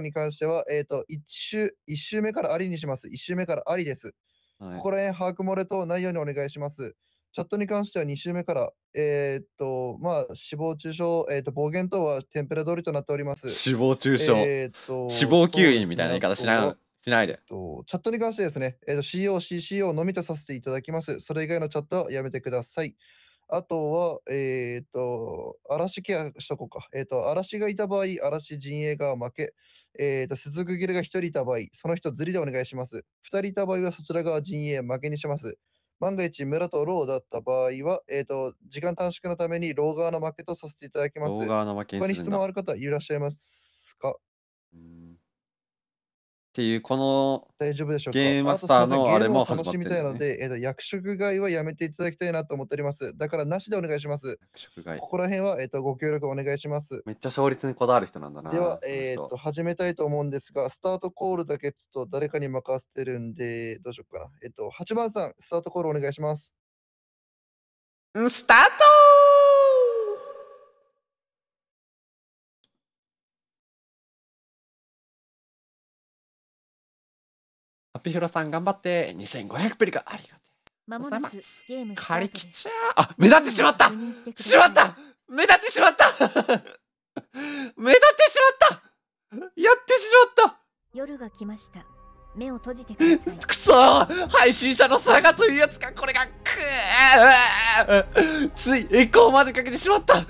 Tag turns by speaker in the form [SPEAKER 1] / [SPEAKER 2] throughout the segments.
[SPEAKER 1] に関しては、えー、と、1周、一周目からありにします。1周目からありです。はい、ここら辺、把握漏れ等ないようにお願いします。チャットに関しては2週目から、えー、と、まあ、死亡中傷、えー、と、暴言等はテンプレ通りとなっております。死亡中傷。えー、と、死
[SPEAKER 2] 亡吸引みたいな言い方しない。しないでと
[SPEAKER 1] チャットに関してですね、えー、COCCO のみとさせていただきます。それ以外のチャットはやめてください。あとは、えっ、ー、と、嵐ケアしとこうか。えっ、ー、と、嵐がいた場合、嵐陣営が負け。えっ、ー、と、接続切れが1人いた場合、その人ずりでお願いします。2人いた場合はそちら側陣営負けにします。万が一村とローだった場合は、えっ、ー、と、時間短縮のためにロー側の負けとさせていただきます。ロー
[SPEAKER 2] 側の負けにするんだ。他に質問
[SPEAKER 1] ある方いらっしゃいますか
[SPEAKER 2] っていうこの
[SPEAKER 1] 大丈夫でしょうかゲームマスターのあれも始まってる、ね、楽しみたいので、えーと、役職外はやめていただきたいなと思っております。だからなしでお願いします。役職外。ここら辺は、えーと、ご協力お願いします。
[SPEAKER 2] めっちゃ勝率にこだわる人なんだな。では、え
[SPEAKER 1] ーと、始めたいと思うんですが、スタートコールだけちょっと誰かに任せてるんで、どうしようかな。えっ、ー、と、8
[SPEAKER 3] 番さん、スタートコールお願いします。スタートピヒロさん頑張って2500プ
[SPEAKER 2] リカあり
[SPEAKER 4] がとうございます借りきちゃ
[SPEAKER 2] あ目立ってしまったしまった目立ってしまっ
[SPEAKER 4] た 目立ってしまったやってしまった夜が来ました目を閉じてくくそ配信者のサがというやつかこれがく
[SPEAKER 2] ーついエコーまでかけてしま
[SPEAKER 3] ったく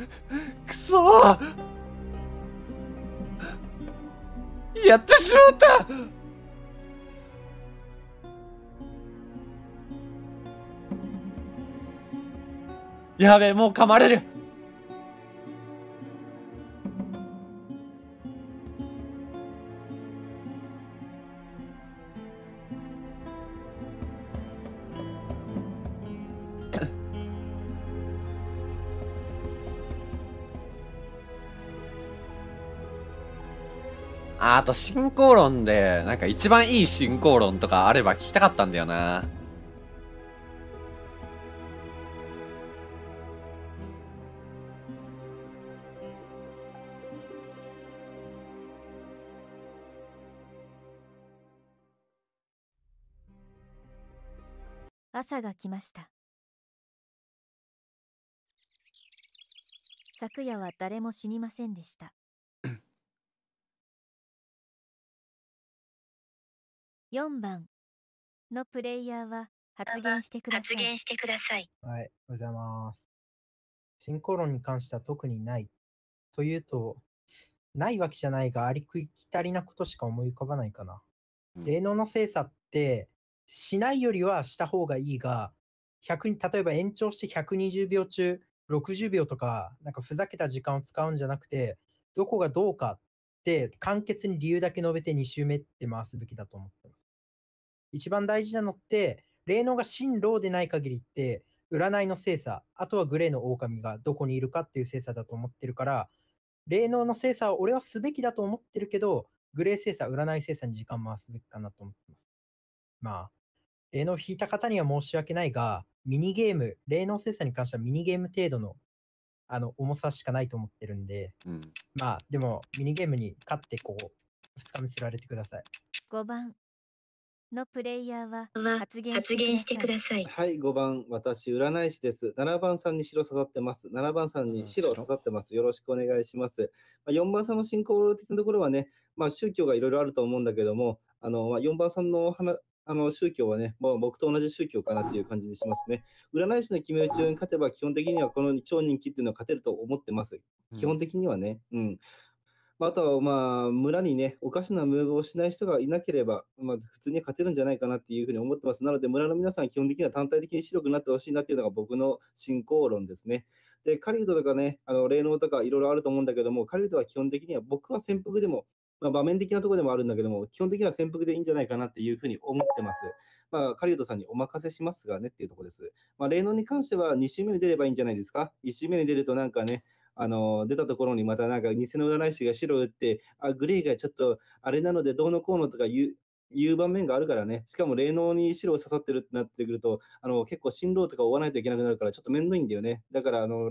[SPEAKER 3] そやってしまった
[SPEAKER 2] やべえ、もう噛まれるあと進行論で、なんか一番いい進行論とかあれば聞きたかったんだよな。
[SPEAKER 4] 朝が来ました昨夜は誰も死にませんでした4 番のプレイヤーは発言してください発言してください
[SPEAKER 3] はいおはようございます進行論に
[SPEAKER 5] 関しては特にないというとないわけじゃないがありくきたりなことしか思い浮かばないかな、霊能の精査ってしないよりはした方がいいが、100例えば延長して120秒中60秒とか、なんかふざけた時間を使うんじゃなくて、どこがどうかって簡潔に理由だけ述べて2周目って回すべきだと思ってます。一番大事なのって、霊能が進路でない限りって、占いの精査、あとはグレーの狼がどこにいるかっていう精査だと思ってるから、霊能の精査を俺はすべきだと思ってるけど、グレー精査、占い精査に時間回すべきかなと思ってます。まあ、霊能を引いた方には申し訳ないが、ミニゲーム、霊能精査に関してはミニゲーム程度のあの重さしかないと思ってるんで、うん、まあ、でもミニゲームに勝って、こう、2日目せられてください。
[SPEAKER 4] 5番のプレイヤーは発言してください。
[SPEAKER 6] はい、5番、私、占い師です。7番さんに白刺さってます。7番さんに白刺さってます。よろしくお願いします。まあ、4番さんの信仰的なところはね、まあ、宗教がいろいろあると思うんだけども、あの、まあ、4番さんのあの宗教はね、もう僕と同じ宗教かなっていう感じにしますね。占い師の決め打ちに勝てば、基本的にはこの超人気っていうのは勝てると思ってます。基本的にはね。うん、うんあとは、まあ、村にね、おかしなムーブをしない人がいなければ、まあ、普通に勝てるんじゃないかなっていうふうに思ってます。なので、村の皆さん、基本的には単体的に白くなってほしいなっていうのが僕の進行論ですね。で、狩人とかね、あの霊能とかいろいろあると思うんだけども、狩人は基本的には僕は潜伏でもまあ、場面的なところでもあるんだけども、基本的には潜伏でいいんじゃないかなっていうふうに思ってます。まあ、カリウトさんにお任せしますがねっていうところです。まあ、霊能に関しては2週目に出ればいいんじゃないですか。1週目に出るとなんかね、あの、出たところにまたなんか偽の占い師が白打って、あ、グレーがちょっとあれなのでどうのこうのとか言う、いう場面があるからね、しかも霊能に白を刺さってるってなってくると、あの結構新郎とか追わないといけなくなるから、ちょっと面倒いんだよね。だからあの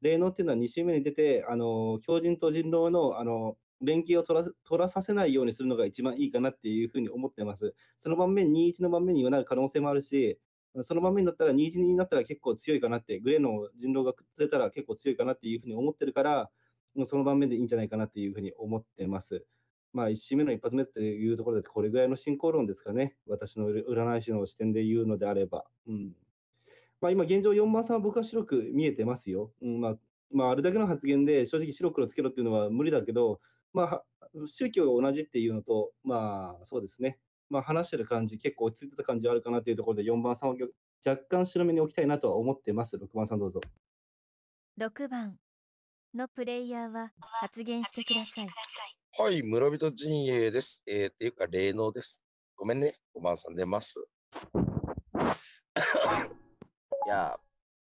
[SPEAKER 6] 霊能っていうのは2週目に出て、あの狂人と人狼のあの連携を取ら取らさせないようにするのが一番いいかなっていうふうに思ってます。その盤面、2-1の盤面にはなる可能性もあるし、その盤面だったら2-1になったら結構強いかなって、グレーの人狼がくっついたら結構強いかなっていうふうに思ってるから、その盤面でいいんじゃないかなっていうふうに思ってます。まあ、1周目の一発目っていうところで、これぐらいの進行論ですかね。私の占い師の視点で言うのであれば。うんまあ、今、現状4番さんは僕は白く見えてますよ。うんまあまあ、あれだけの発言で正直白黒つけろっていうのは無理だけど、まあ、宗教が同じっていうのと、まあ、そうですね。まあ、話してる感じ、結構落ち着いてた感じあるかなというところで、4番さんを若干白目に置きたいなとは思ってます。6番さんどうぞ。
[SPEAKER 4] 6番のプレイヤーは発言してください。
[SPEAKER 6] はい、村人陣
[SPEAKER 7] 営です。えー、っていうか、霊能です。ごめんね、5番さん出ます。いや、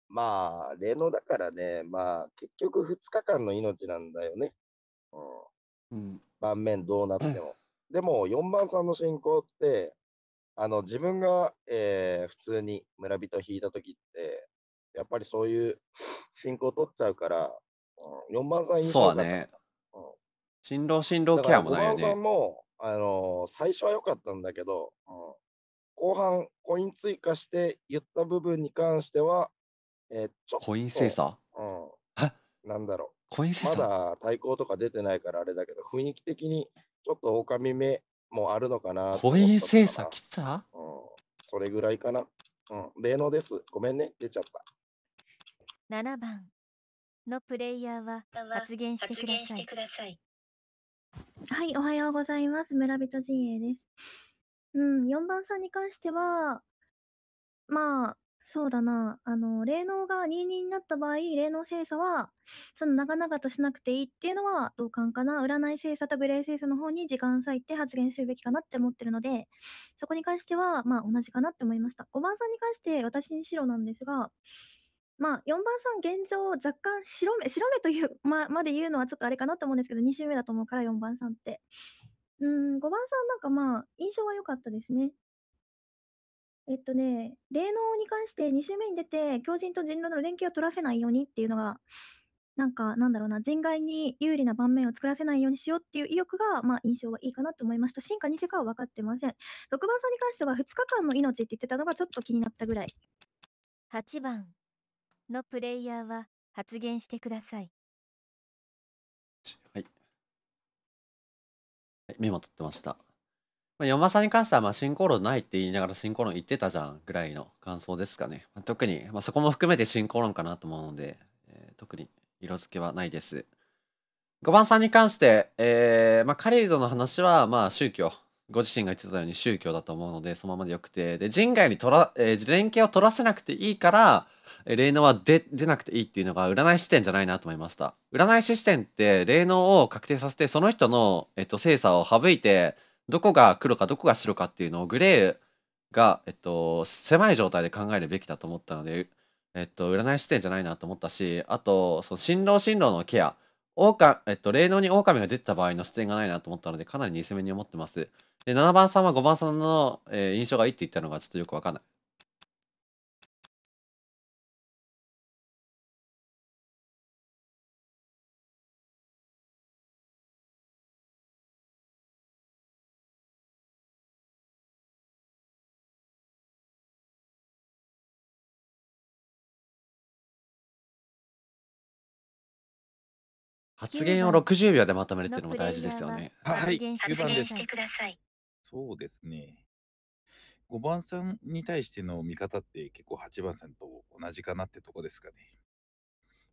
[SPEAKER 7] まあ、霊能だからね、まあ、結局2日間の命なんだよね。うん、盤面どうなっても。でも4番さんの進行ってあの自分が、えー、普通に村人引いた時ってやっぱりそういう進行取っちゃうから、うん、4番さんいいそうだね。うん、新郎新郎ケアもないよね。4番さんも、あのー、最初は良かったんだけど、うん、後半コイン追加して言った部分に関しては、えー、ちょっとコイン精査、うん、なんだろ小まさん。だ対抗とか出てないからあれだけど、雰囲気的にちょっと狼目もあるのかなと小思っ作来たうん。それぐらいかな。うん、例のです。ごめんね、出ちゃった。
[SPEAKER 4] 7番のプレイヤーは発言してください。はい、おはようござ
[SPEAKER 8] います。村人陣営です。うん、4番さんに関しては、まあ、そうだな。あの、霊能が22になった場合、霊能精査は、その長々としなくていいっていうのは、同感かな。占い精査とグレー精査の方に時間割いて発言するべきかなって思ってるので、そこに関しては、まあ同じかなって思いました。5番さんに関して私に白なんですが、まあ4番さん現状若干白目、白目という、ま、まで言うのはちょっとあれかなと思うんですけど、2周目だと思うから4番さんって。うん、5番さんなんかまあ印象は良かったですね。えっとね、霊能に関して2週目に出て、狂人と人狼の連携を取らせないようにっていうのが、なんか、なんだろうな、人外に有利な盤面を作らせないようにしようっていう意欲が、まあ、印象がいいかなと思いました。進化に世かは分かってません。6番さんに関しては、2日間の命って言ってたのがちょっと気に
[SPEAKER 4] なったぐらい。8番のプレイヤーは発言してください。
[SPEAKER 3] はい。はい、メモ
[SPEAKER 4] 取ってました。
[SPEAKER 2] まあ、山さんに関しては、ま進行論ないって言いながら進行論言ってたじゃんぐらいの感想ですかね。まあ、特に、まあ、そこも含めて進行論かなと思うので、えー、特に色付けはないです。5番さんに関して、えー、まあ、カレイドの話は、まあ、宗教。ご自身が言ってたように宗教だと思うので、そのままでよくて。で、人外に取ら、えー、連携を取らせなくていいから、霊能は出、出なくていいっていうのが占い視点じゃないなと思いました。占い視点って霊能を確定させて、その人の、えっと、精査を省いて、どこが黒かどこが白かっていうのをグレーが、えっと、狭い状態で考えるべきだと思ったので、えっと、占い視点じゃないなと思ったし、あと、その新郎新郎のケア、えっと、霊能に狼が出てた場合の視点がないなと思ったので、かなり偽目
[SPEAKER 3] に思ってます。で、7番さんは5番さんの、えー、印象がいいって言ったのがちょっとよくわかんない。発言を60秒でまとめるっていうのも大事ですよね。はい、九番
[SPEAKER 9] です。そうですね。5番さんに対しての見方って結構8番さんと同じかなってとこですかね。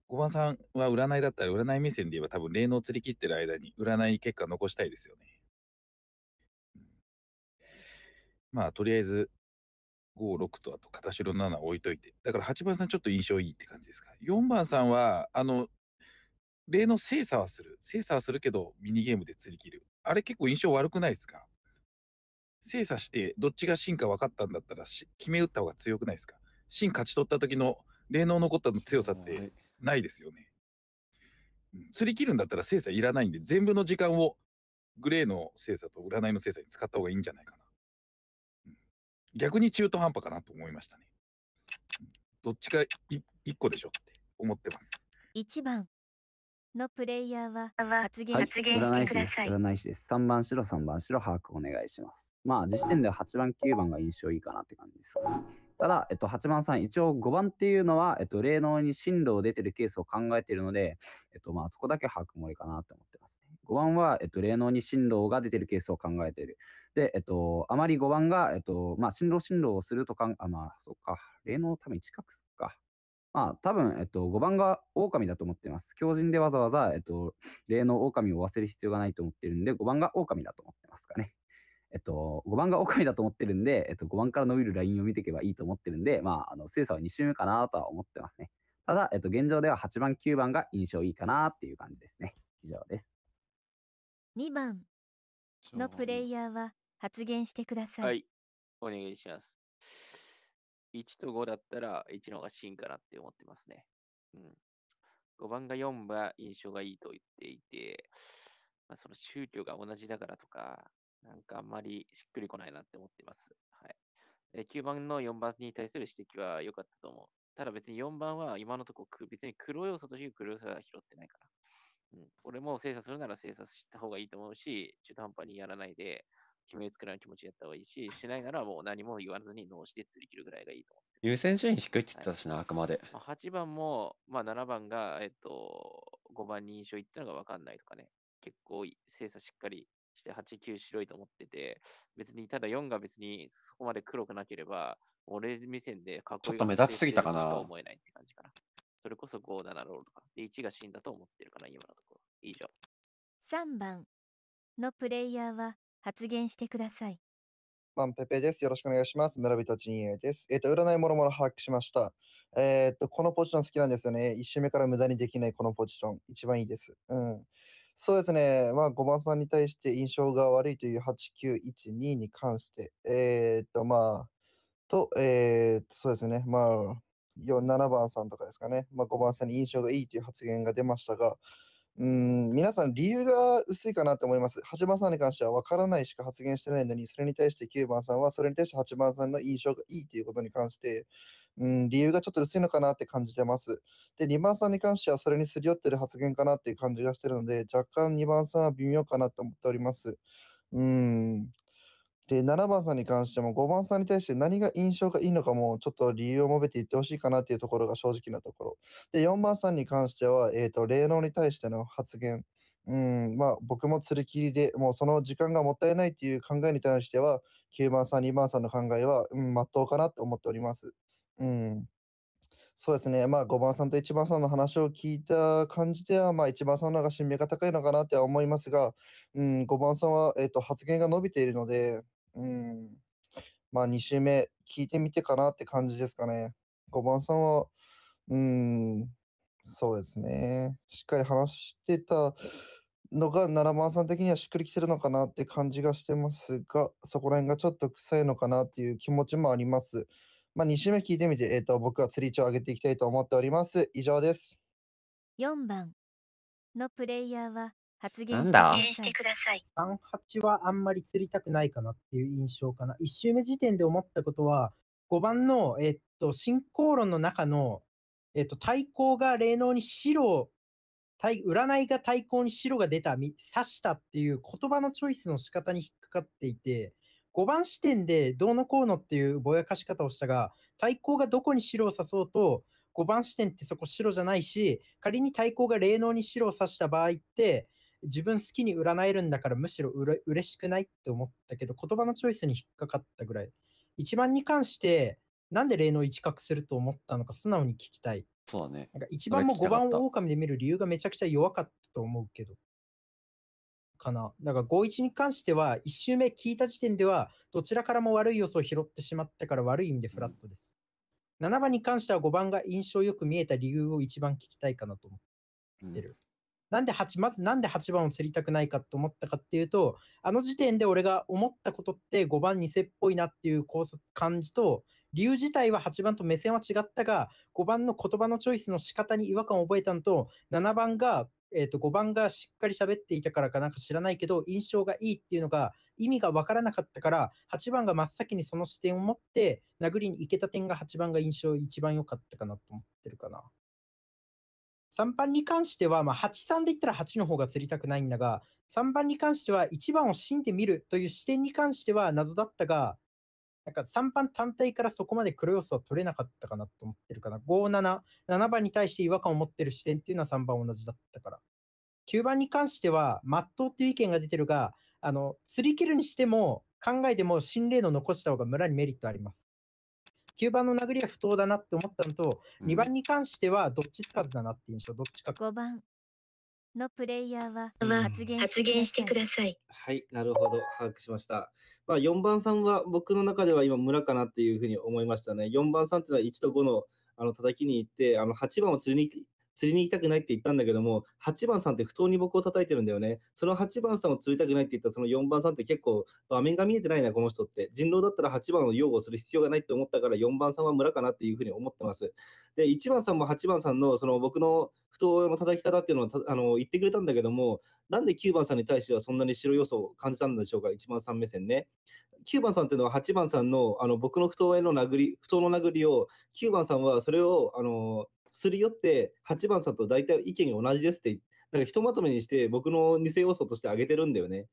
[SPEAKER 9] 5番さんは占いだったら占い目線で言えば多分霊能釣り切ってる間に占い結果残したいですよね。まあとりあえず56とあと片白7置いといてだから8番さんちょっと印象いいって感じですか4番さんはあの例の精査はする。精査はするけど、ミニゲームで釣り切る。あれ結構印象悪くないですか精査して、どっちが真か分かったんだったら、決め打った方が強くないですか真勝ち取った時の、霊能残ったの強さってないですよね。釣り切るんだったら精査いらないんで、全部の時間をグレーの精査と占いの精査に使った方がいいんじゃないかな。逆に中途半端かなと思いましたね。どっちか1個でしょって思ってます。
[SPEAKER 4] 1番のプレイヤーは発言,、はい、発言してください。
[SPEAKER 10] 占い師です。3番白、3番白、把握お願いします。まあ、時点では8番、9番が印象いいかなって感じです。ただ、えっと、8番さん、一応5番っていうのは、えっと、霊能に進路を出てるケースを考えているので、えっと、まあ、そこだけ把握もりかなって思ってます、ね。5番は、えっと、霊能に進路が出てるケースを考えている。で、えっと、あまり5番が、えっと、まあ、進路進路をするとかん、あ、まあ、そっか、霊能のために近くすか。まあ、多分、えっと、5番が狼だと思ってます。強人でわざわざ、えっと、例の狼を忘れる必要がないと思ってるんで、5番が狼だと思ってますかね。えっと、5番が狼だと思ってるんで、えっと、5番から伸びるラインを見ていけばいいと思ってるんで、まあ、あの、精査は2周目かなとは思ってますね。ただ、えっと、現状では8番、9番が印象いいかなっていう感じですね。以上です。
[SPEAKER 4] 2番のプレイヤーは発言してください。はい、
[SPEAKER 11] お願いします。1と5だったら1の方が真かなって思ってますね。うん。5番が4は印象がいいと言っていて、まあ、その宗教が同じだからとか、なんかあんまりしっくりこないなって思ってます。はい。9番の4番に対する指摘は良かったと思う。ただ別に4番は今のところ別に黒要素として黒要素は拾ってないから。うん、俺も精査するなら精査した方がいいと思うし、中途半端にやらないで、決めつけない気持ちでやった方がいいし、しないならもう何も言わずに脳死で釣り切るぐらいがいいと思
[SPEAKER 2] う。優先順位低いって言ってたしな、はい、あくまで。ま
[SPEAKER 11] あ、8番も、まあ、7番が、えっと、5番に印象いったのが分かんないとかね、結構精査しっかりして、8、9白いと思ってて、別にただ4が別にそこまで黒くなければ、俺目線でかっこいいちょっと目立ちすぎたかな。と思えないって感じかな。それこそ5、7ロールとか。で、1が死
[SPEAKER 1] んだと思ってるかな、今のところ。以上。
[SPEAKER 4] 3番のプレイヤーは発言してください。
[SPEAKER 1] マンペペです。よろしくお願いします。村人陣営です。えっ、と、占いもろもろ把握しました。えっ、と、このポジション好きなんですよね。一周目から無駄にできないこのポジション。一番いいです。うん。そうですね。まあ、5番さんに対して印象が悪いという8912に関して、えっ、と、まあ、と、えっ、と、そうですね。まあ、7番さんとかですかね。まあ、5番さんに印象がいいという発言が出ましたが、うん、皆さん理由が薄いかなと思います。8番さんに関しては分からないしか発言してないのに、それに対して9番さんは、それに対して8番さんの印象がいいということに関して、うん、理由がちょっと薄いのかなって感じてます。で、2番さんに関してはそれにすり寄ってる発言かなっていう感じがしてるので、若干2番さんは微妙かなと思っております。うん、で、7番さんに関しても5番さんに対して何が印象がいいのかもちょっと理由を述べて言ってほしいかなっていうところが正直なところ。で、4番さんに関しては、えっ、ー、と、霊能に対しての発言。うん、まあ僕も釣り切りで、もうその時間がもったいないっていう考えに対しては、9番さん、2番さんの考えは、うん、まっとうかなって思っております。うん。そうですね、まあ、5番さんと1番さんの話を聞いた感じでは、まあ、1番さんの方が信命が高いのかなっては思いますが、うん、5番さんは、えーと発言が伸びているので、うん。まあ、2周目、聞いてみてかなって感じですかね。5番さんは、うん、そうですね。しっかり話してたのが、7番さん的にはしっくりきてるのかなって感じがしてますが、そこら辺がちょっと臭いのかなっていう気持ちもあります。まあ、2週目聞いてみて、えっ、ー、と、僕は釣り位置を上げていきたいと思っております。以上です。
[SPEAKER 4] 4番のプレイヤーは、発言してください。
[SPEAKER 5] 38はあんまり釣りたくないかなっていう印象かな。1周目時点で思ったことは、5番の、えっと、進行論の中の、えっと、対抗が霊能に白、対占いが対抗に白が出た、刺したっていう言葉のチョイスの仕方に引っかかっていて、5番視点でどうのこうのっていうぼやかし方をしたが、対抗がどこに白を指そうと、5番視点ってそこ白じゃないし、仮に対抗が霊能に白を指した場合って、自分好きに占えるんだからむしろうれ嬉しくないって思ったけど、言葉のチョイスに引っかかったぐらい。一番に関して、なんで霊能一角すると思ったのか素直に聞きたい。
[SPEAKER 2] そうだね。なんか一番も5番
[SPEAKER 5] を狼で見る理由がめちゃくちゃ弱かったと思うけど。かな。だから51に関しては、1周目聞いた時点では、どちらからも悪い要素を拾ってしまったから悪い意味でフラットです。うん、7番に関しては5番が印象よく見えた理由を一番聞きたいかなと思ってる。なんで8、まずなんで8番を釣りたくないかと思ったかっていうと、あの時点で俺が思ったことって5番偽っぽいなっていう感じと、理由自体は8番と目線は違ったが、5番の言葉のチョイスの仕方に違和感を覚えたのと、7番が、えー、と5番がしっかり喋っていたからかなんか知らないけど、印象がいいっていうのが意味が分からなかったから、8番が真っ先にその視点を持って、殴りに行けた点が8番が印象一番良かったかなと思ってるかな。3番に関しては、まあ、8、3で言ったら8の方が釣りたくないんだが、3番に関しては1番を死んでみるという視点に関しては謎だったが、なんか3番単体からそこまで黒要素は取れなかったかなと思ってるかな。5、7、7番に対して違和感を持ってる視点っていうのは3番同じだったから。9番に関しては、まっとうっていう意見が出てるが、あの、釣り切るにしても、考えても心霊の残した方が村にメリットあります。9番の殴りは不当だなって思ったのと、うん、2番に関してはどっちつかずだなって印象、どっちか。5番
[SPEAKER 4] のプレイヤーは発言,、してください。
[SPEAKER 5] はい、なるほど、
[SPEAKER 6] 把握しました。まあ、4番さんは僕の中では今、村かなっていうふうに思いましたね。4番さんっていうのは1と5のあの叩きに行って、あの8番を釣りに釣りに行きたくないって言ったんだけども、8番さんって不当に僕を叩いてるんだよね。その8番さんを釣りたくないって言ったその4番さんって結構、場面が見えてないな、この人って。人狼だったら8番を擁護する必要がないって思ったから、4番さんは村かなっていうふうに思ってます。で、1番さんも8番さんの、その僕の不当の叩き方っていうのをあの言ってくれたんだけども、なんで9番さんに対してはそんなに白要素を感じたんでしょうか、1番さん目線ね。9番さんっていうのは8番さんのあの僕の不当への殴り、不当の殴りを、9番さんはそれを、あの、すり寄って8番さんと大体意見が同じですって、なんかひとまとめにして僕の偽要素として挙げてるんだよね。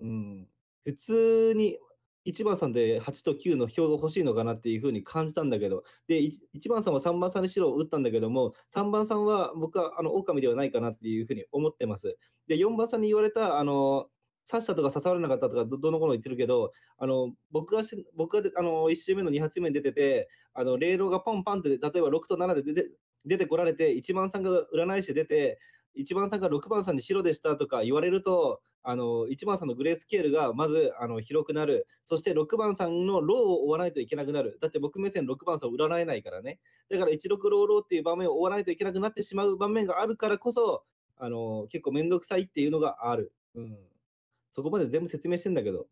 [SPEAKER 6] うん。普通に1番さんで8と9の票が欲しいのかなっていうふうに感じたんだけど、で、1番さんは3番さんに白を打ったんだけども、3番さんは僕はあの狼ではないかなっていうふうに思ってます。で、4番さんに言われた、あの、刺したとか刺されなかったとかど、どの頃言ってるけど、あの、僕がし、僕が、あの、1周目の2発目に出てて、あの、がポンパンって、例えば6と7で出て、出てこられて、1番さんが占い師出て、1番さんが6番さんに白でしたとか言われると、あの1番さんのグレースケールがまずあの広くなる、そして6番さんのローを追わないといけなくなる、だって僕目線6番さんを占えないからね、だから16ローローっていう場面を追わないといけなくなってしまう場面があるからこそ、あの結構めんどくさいっていうのがある。うん、そこまで全部説明してんだけど。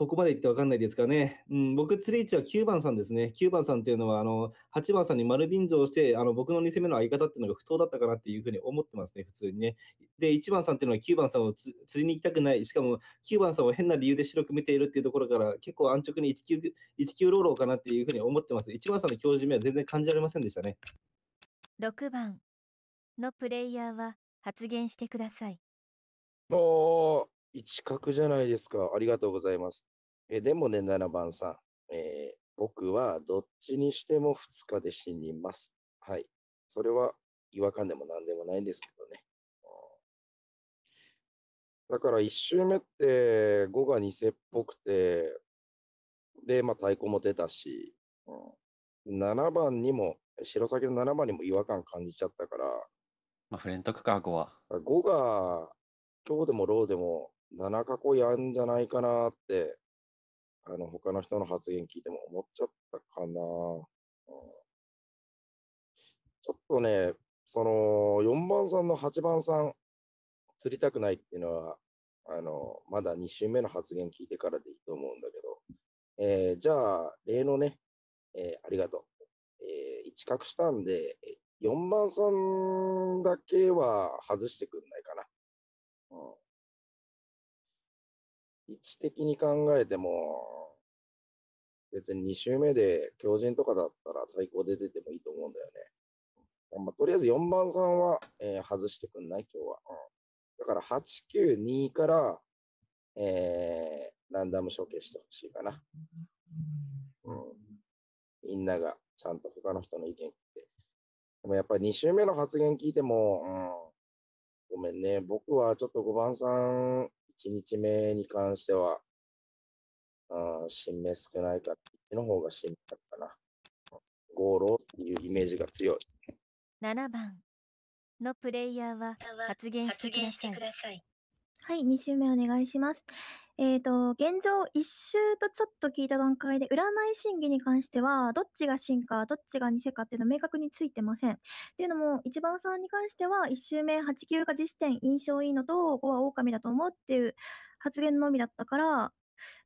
[SPEAKER 6] ここまでってわかんないですかね。うん、僕、釣り位置は9番さんですね。9番さんっていうのは、あの、8番さんに丸便乗して、あの、僕の2戦目の相方っていうのが不当だったかなっていうふうに思ってますね、普通にね。で、1番さんっていうのは9番さんを釣りに行きたくない。しかも、9番さんを変な理由で白く見ているっていうところから、結構安直に19、19ローローかなっていうふうに思ってます。1番さんの教授目は全然感じられませんでしたね。
[SPEAKER 4] 6番のプレイヤーは発言してください。
[SPEAKER 6] おー、一角じゃ
[SPEAKER 7] ないですか。ありがとうございます。えでもね、7番さん、えー、僕はどっちにしても2日で死にます。はい。それは違和感でも何でもないんですけどね。だから1周目って5が偽っぽくて、で、まあ太鼓も出たし、
[SPEAKER 3] う
[SPEAKER 7] ん、7番にも、白崎の7番にも違和感感じちゃったから、
[SPEAKER 2] まあ、フレントクか、5は。
[SPEAKER 7] 5が、今日でもローでも7かこやんじゃないかなってあの、他の人の発言聞いても思っちゃったかな。ちょっとね、その、4番さんの8番さん、釣りたくないっていうのは、あの、まだ2週目の発言聞いてからでいいと思うんだけど、えー、じゃあ、例のね、えー、ありがとう。えー、一角したんで、4番さんだ
[SPEAKER 3] けは外してくんないかな。うん位置的に考えても、別に2周目で
[SPEAKER 7] 強人とかだったら対抗で出てもいいと思うんだよね。まあ、とりあえず4番さんは、えー、外してくんない今日は、うん。だから8、9、2から、えー、ランダム処刑してほしいかな。うん。みんながちゃんと他の人の意見聞いて。でもやっぱり2周目の発言聞いても、うん、ごめんね、僕はちょっと5番さん1日目に関しては、あ新芽少ないかっていうの方が新芽だったな。ゴーロっていうイメージが強い。
[SPEAKER 4] 7番のプレイヤーは発言してください。はい、2周目お願いしま
[SPEAKER 8] す。えー、と、現状一周とちょっと聞いた段階で、占い審議に関しては、どっちが真か、どっちが偽かっていうの明確についてません。っていうのも、一番さんに関しては、一周目、8、9が実点、印象いいのと、5は狼だと思うっていう発言のみだったから、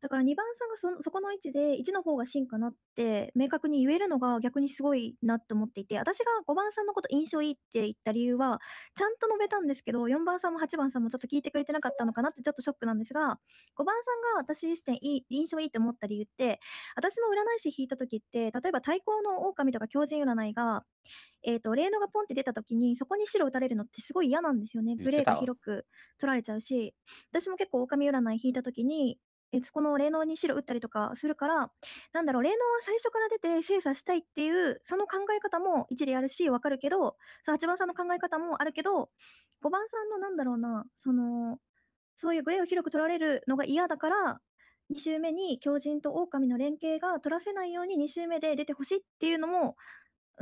[SPEAKER 8] だから2番さんがそそこの位置で1の方が真かなって明確に言えるのが逆にすごいなと思っていて私が5番さんのこと印象いいって言った理由はちゃんと述べたんですけど4番さんも8番さんもちょっと聞いてくれてなかったのかなってちょっとショックなんですが5番さんが私自身いい印象いいと思った理由って私も占い師引いた時って例えば対抗の狼とか狂人占いがえーと、霊能がポンって出た時にそこに白打たれるのってすごい嫌なんですよねグレーが広く取られちゃうし私も結構狼占い引いた時にえこの霊能に白打ったりとかするから、なんだろう、霊能は最初から出て精査したいっていう、その考え方も一理あるし、わかるけど、8番さんの考え方もあるけど、5番さんのなんだろうな、その、そういうグレーを広く取られるのが嫌だから、2周目に狂人と狼の連携が取らせないように2周目で出てほしいっていうのも、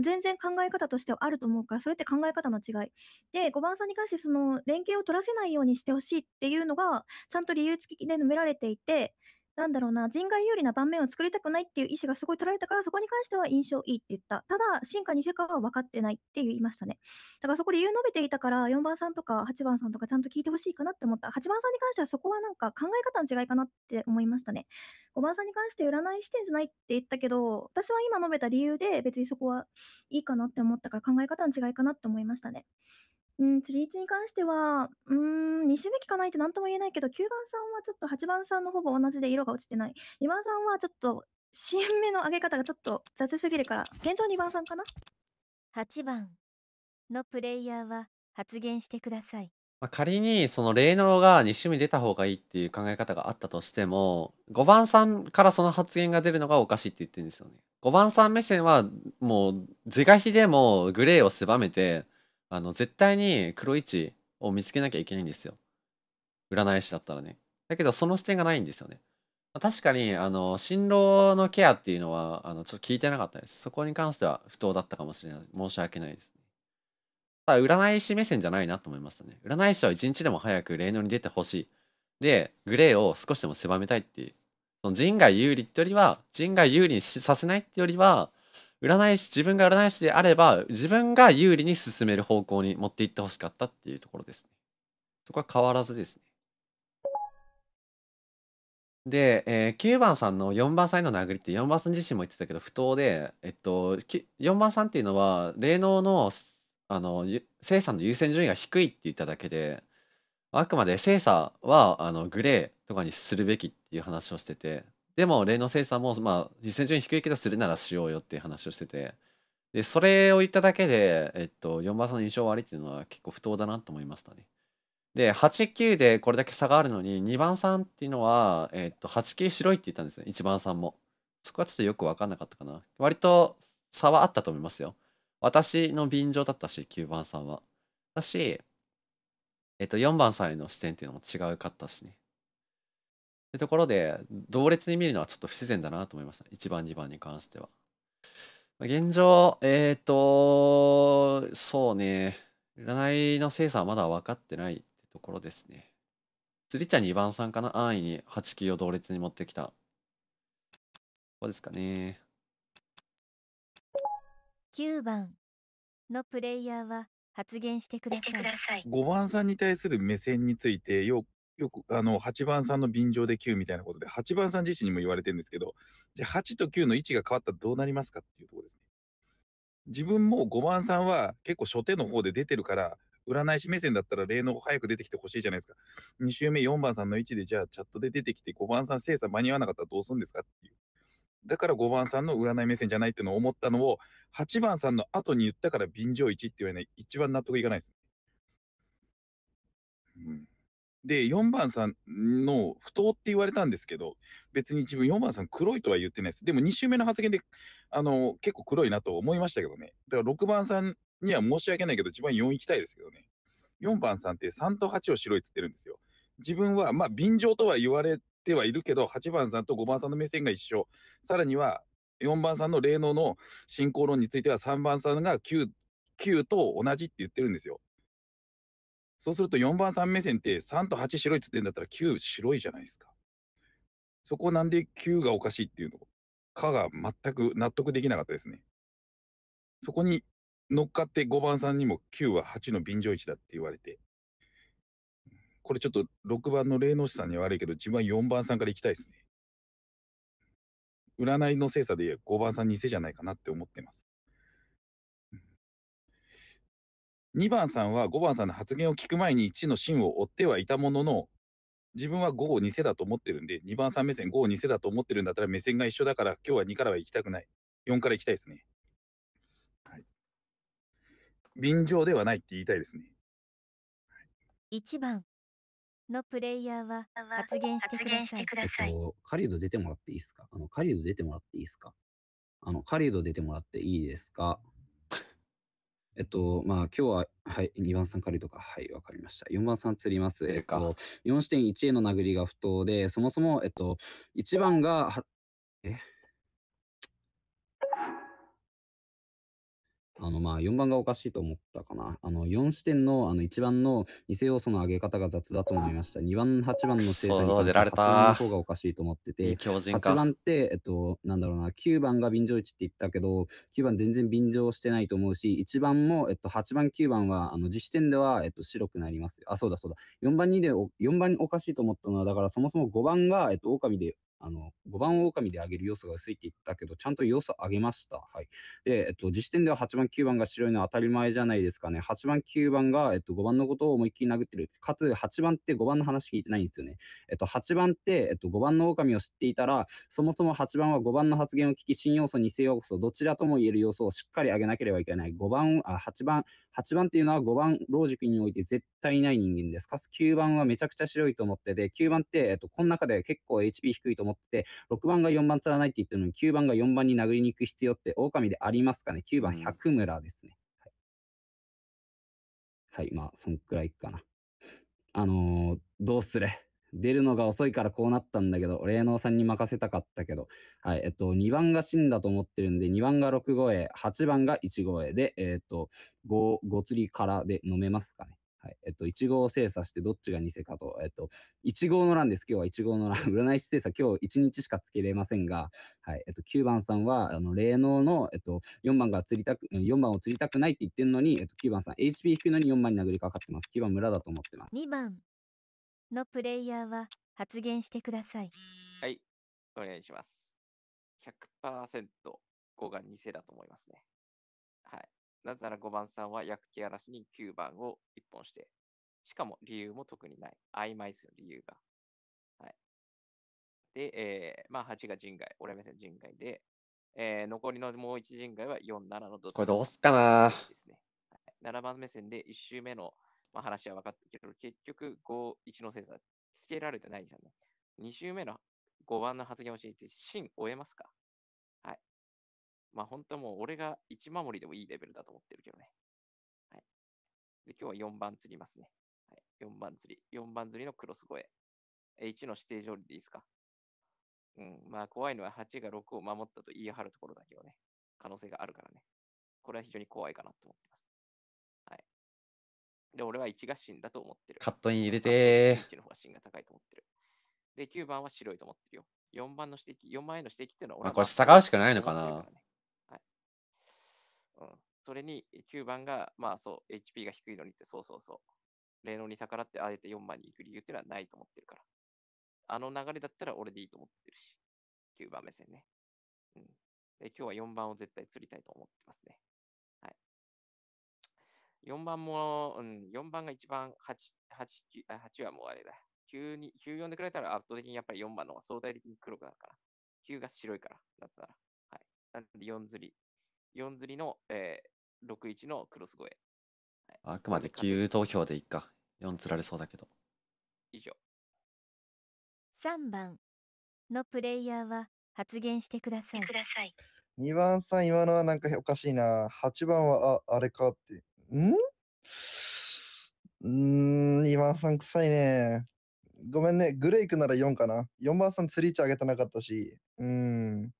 [SPEAKER 8] 全然考え方としてはあると思うから、それって考え方の違い。で、5番さんに関してその連携を取らせないようにしてほしいっていうのが、ちゃんと理由付きで述べられていて、なんだろうな、人外有利な盤面を作りたくないっていう意思がすごい取られたから、そこに関しては印象いいって言った。ただ、進化に世界は分かってないって言いましたね。だからそこ理由述べていたから、4番さんとか8番さんとかちゃんと聞いてほしいかなって思った。8番さんに関してはそこはなんか考え方の違いかなって思いましたね。5番さんに関して占い視点じゃないって言ったけど、私は今述べた理由で別にそこはいいかなって思ったから考え方の違いかなって思いましたね。うん、釣り位置に関しては、うーん、2周目聞かないと何とも言えないけど、9番さんはちょっと8番さんのほぼ同じで色が落ちてない。2番さんはちょっと、新芽の上げ方がちょっと
[SPEAKER 4] 雑すぎるから、現状2番さんかな ?8 番のプレイヤーは発言してください。
[SPEAKER 2] まあ、仮にその霊能が2周目出た方がいいっていう考え方があったとしても、5番さんからその発言が出るのがおかしいって言ってるんですよね。5番さん目線はもう是が非でもグレーを狭めて、あの、絶対に黒い地を見つけなきゃいけないんですよ。占い師だったらね。だけど、その視点がないんですよね。確かに、あの、新郎のケアっていうのは、あの、ちょっと聞いてなかったです。そこに関しては不当だったかもしれない。申し訳ないですね。ただ、占い師目線じゃないなと思いましたね。占い師は一日でも早く霊能に出てほしい。で、グレーを少しでも狭めたいっていう。その人外有利ってよりは、人外有利にさせないってよりは、占い師自分が占い師であれば自分が有利に進める方向に持っていってほしかったっていうところですねそこは変わらずですねで、えー、9番さんの4番さんの殴りって4番さん自身も言ってたけど不当で、えっと、4番さんっていうのは霊能のあの精査の優先順位が低いって言っただけであくまで精査はあのグレーとかにするべきっていう話をしててでも例の生産もまあ実践中に低いけどするならしようよっていう話をしててでそれを言っただけで、えっと、4番さんの印象悪いっていうのは結構不当だなと思いましたね。で89でこれだけ差があるのに2番さんっていうのは、えっと、89白いって言ったんですよ、1番さんも。そこはちょっとよく分かんなかったかな。割と差はあったと思いますよ。私の便乗だったし9番さんは。だし、えっと、4番さんへの視点っていうのも違うかったしね。ってところで同列に見るのはちょっと不自然だなと思いました1番2番に関しては現状えっ、ー、とそうね占いの精査はまだ分かってないってところですね釣り茶2番さんかな安易に8級を同列に持ってきたここですかね
[SPEAKER 4] 9番のプレイヤーは発言してくだ
[SPEAKER 3] さい5
[SPEAKER 9] 番さんに対する目線についてよよく、あの、8番さんの便乗で9みたいなことで、8番さん自身にも言われてるんですけど、じゃあ8と9の位置が変わったらどうなりますかっていうところですね。自分も5番さんは結構初手の方で出てるから、占い師目線だったら霊能早く出てきてほしいじゃないですか。2週目4番さんの位置で、じゃあチャットで出てきて5番さん精査間に合わなかったらどうするんですかっていう。だから5番さんの占い目線じゃないっていうのを思ったのを、8番さんの後に言ったから便乗1って言われない、一番納得いかないです。うんで、4番さんの不当って言われたんですけど、別に自分4番さん黒いとは言ってないです。でも2週目の発言で、あの、結構黒いなと思いましたけどね。だから6番さんには申し訳ないけど、一番4行きたいですけどね。4番さんって3と8を白いっつってるんですよ。自分は、まあ、便乗とは言われてはいるけど、8番さんと5番さんの目線が一緒。さらには、4番さんの霊能の進行論については、3番さんが 9, 9と同じって言ってるんですよ。そうすると4番3目線って3と8白いっつってんだったら9白いじゃないですか。そこなんで9がおかしいっていうのかが全く納得できなかったですね。そこに乗っかって5番さんにも9は8の便乗位置だって言われて、これちょっと6番の霊能師さんには悪いけど、自分は4番さんから行きたいですね。占いの精査で5番さん偽じゃないかなって思ってます。2番さんは5番さんの発言を聞く前に1の芯を追ってはいたものの、自分は5を2世だと思ってるんで、2番さん目線5を2世だと思ってるんだったら目線が一緒だから、今日は2からは行きたくない。4から行きたいですね。はい。便乗ではないって言いたいですね。
[SPEAKER 4] はい、1番のプレイヤーは発言してください。えっ
[SPEAKER 10] と、カリウド出てもらっていいですかあの、カリウド出てもらっていいですかあの、カリウド出てもらっていいですかえっと、まあ、今日は、はい、2番さんかとか、はい、わかりました。4番さん釣ります。えっと、4.1への殴りが不当で、そもそも、えっと、1番が、えあの、まあ、4番がおかしいと思ったかな。あの、4視点の、あの、1番の偽要素の上げ方が雑だと思いました。2番、8番の正査に関して方がおかしいと思ってて、8番って、えっと、なんだろうな、9番が便乗位置って言ったけど、9番全然便乗してないと思うし、1番も、えっと、8番、9番は、あの、実視点では、えっと、白くなります。あ、そうだそうだ。4番にで、4番おかしいと思ったのは、だからそもそも5番が、えっと、狼であの、5番狼で上げる要素が薄いって言ったけど、ちゃんと要素上げました。はい。で、えっと、実点では8番、9番が白いのは当たり前じゃないですかね。8番、9番が、えっと、5番のことを思いっきり殴ってる。かつ、8番って5番の話聞いてないんですよね。えっと、8番って、えっと、5番の狼を知っていたら、そもそも8番は5番の発言を聞き、新要素、偽要素、どちらとも言える要素をしっかり上げなければいけない。5番、あ、8番、8番っていうのは5番、ロージにおいて絶対ない人間です。かつ、9番はめちゃくちゃ白いと思ってて、9番って、えっと、この中で結構 HP 低いと思って思ってて、6番が4番釣らないって言ってるのに、9番が4番に殴りに行く必要って狼でありますかね ?9 番、百村ですね。はい、まあ、そんくらいかな。あのー、どうする出るのが遅いからこうなったんだけど、霊能さんに任せたかったけど、はい、えっと、2番が死んだと思ってるんで、2番が6号へ、8番が1号へで、えっと、5、5釣りからで飲めますかね。はい。えっと、1号を精査してどっちが偽かと、えっと、1号の欄です。今日は1号の欄。占い師精査、今日1日しかつけれませんが、はい。えっと、9番さんは、あの、霊能の、えっと、4番が釣りたく、四番を釣りたくないって言ってるのに、えっと、9番さん、HP 引くのに4番に殴りかかってます。9番村だと思ってま
[SPEAKER 4] す。2番のプレイヤーは発言してください。
[SPEAKER 11] はい。お願いします。100%。ここが偽だと思いますね。はい。なぜなら5番さんは薬気嵐に9番を1本して、しかも理由も特にない。曖昧ですよ、理由が。はい。で、えー、まあ8が人外、俺目線人外で、えー、残りのもう1人外は4、7のどこれどうすっかなですね、はい、?7 番目線で1周目の、まあ、話は分かったけど、結局5、1の先生はつけられてないじゃなね。2周目の5番の発言を教えて、芯終えますかまあ本当はもう俺が1守りでもいいレベルだと思ってるけどね。はい。で、今日は4番釣りますね。はい。4番釣り。4番釣りのクロス越え。H の指定勝利でいいですか。うん。まあ怖いのは8が6を守ったと言い張るところだけどね。可能性があるからね。これは非常に怖いかなと思ってます。はい。で、俺は1が死んだと思っ
[SPEAKER 2] てる。カットイン入れてー。1の方
[SPEAKER 11] がんが高いと思ってる。で、9番は白いと思ってるよ。4番の指摘、4番への指摘っていうのは俺は、まあ、これ従うし
[SPEAKER 2] かないのかな。
[SPEAKER 11] うん。それに9番が、まあそう、HP が低いのにって、そうそうそう。霊能に逆らってあえて4番に行く理由っていうのはないと思ってるから。あの流れだったら俺でいいと思ってるし、9番目線ね。うん。で、今日は4番を絶対釣りたいと思ってますね。はい。4番も、うん、4番が一番8、8、あ8はもうあれだ。9に、9、4でくれたら圧倒的にやっぱり4番の方が相対的に黒くなるから。9が白いから、だったら。はい。なんで4釣り4釣りの、えー、6-1のクロス越え。
[SPEAKER 2] あくまで急投票でいいか。4釣られそうだけど。
[SPEAKER 1] 以上。
[SPEAKER 4] 3番のプレイヤーは発言してください。ください
[SPEAKER 1] 2番さん今のはなんかおかしいな。8番はああれかって。んうん、2番さん臭いね。ごめんね、グレイクなら4かな。4番さん釣り位置上げてなかったし。うん。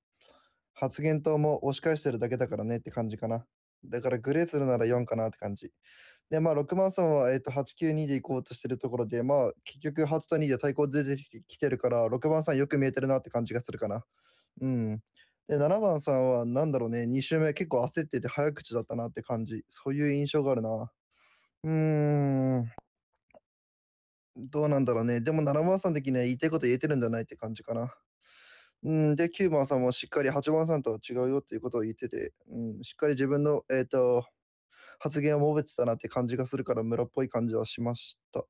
[SPEAKER 1] 発言等も押し返してるだけだからねって感じかな。だからグレーするなら4かなって感じ。で、まあ、6万さんは、えっ、ー、と、892で行こうとしてるところで、まあ、結局、8と2で対抗出てきてるから、6番さんよく見えてるなって感じがするかな。うん。で、7番さんは、なんだろうね、2周目結構焦ってて早口だったなって感じ。そういう印象があるな。うーん。どうなんだろうね。でも、7番さん的には言いたいこと言えてるんじゃないって感じかな。うん、で、9番さんもしっかり8番さんとは違うよっていうことを言ってて、うん、しっかり自分の、えー、と、発言を述べてたなって感じがするから村っぽい感じはしました。っ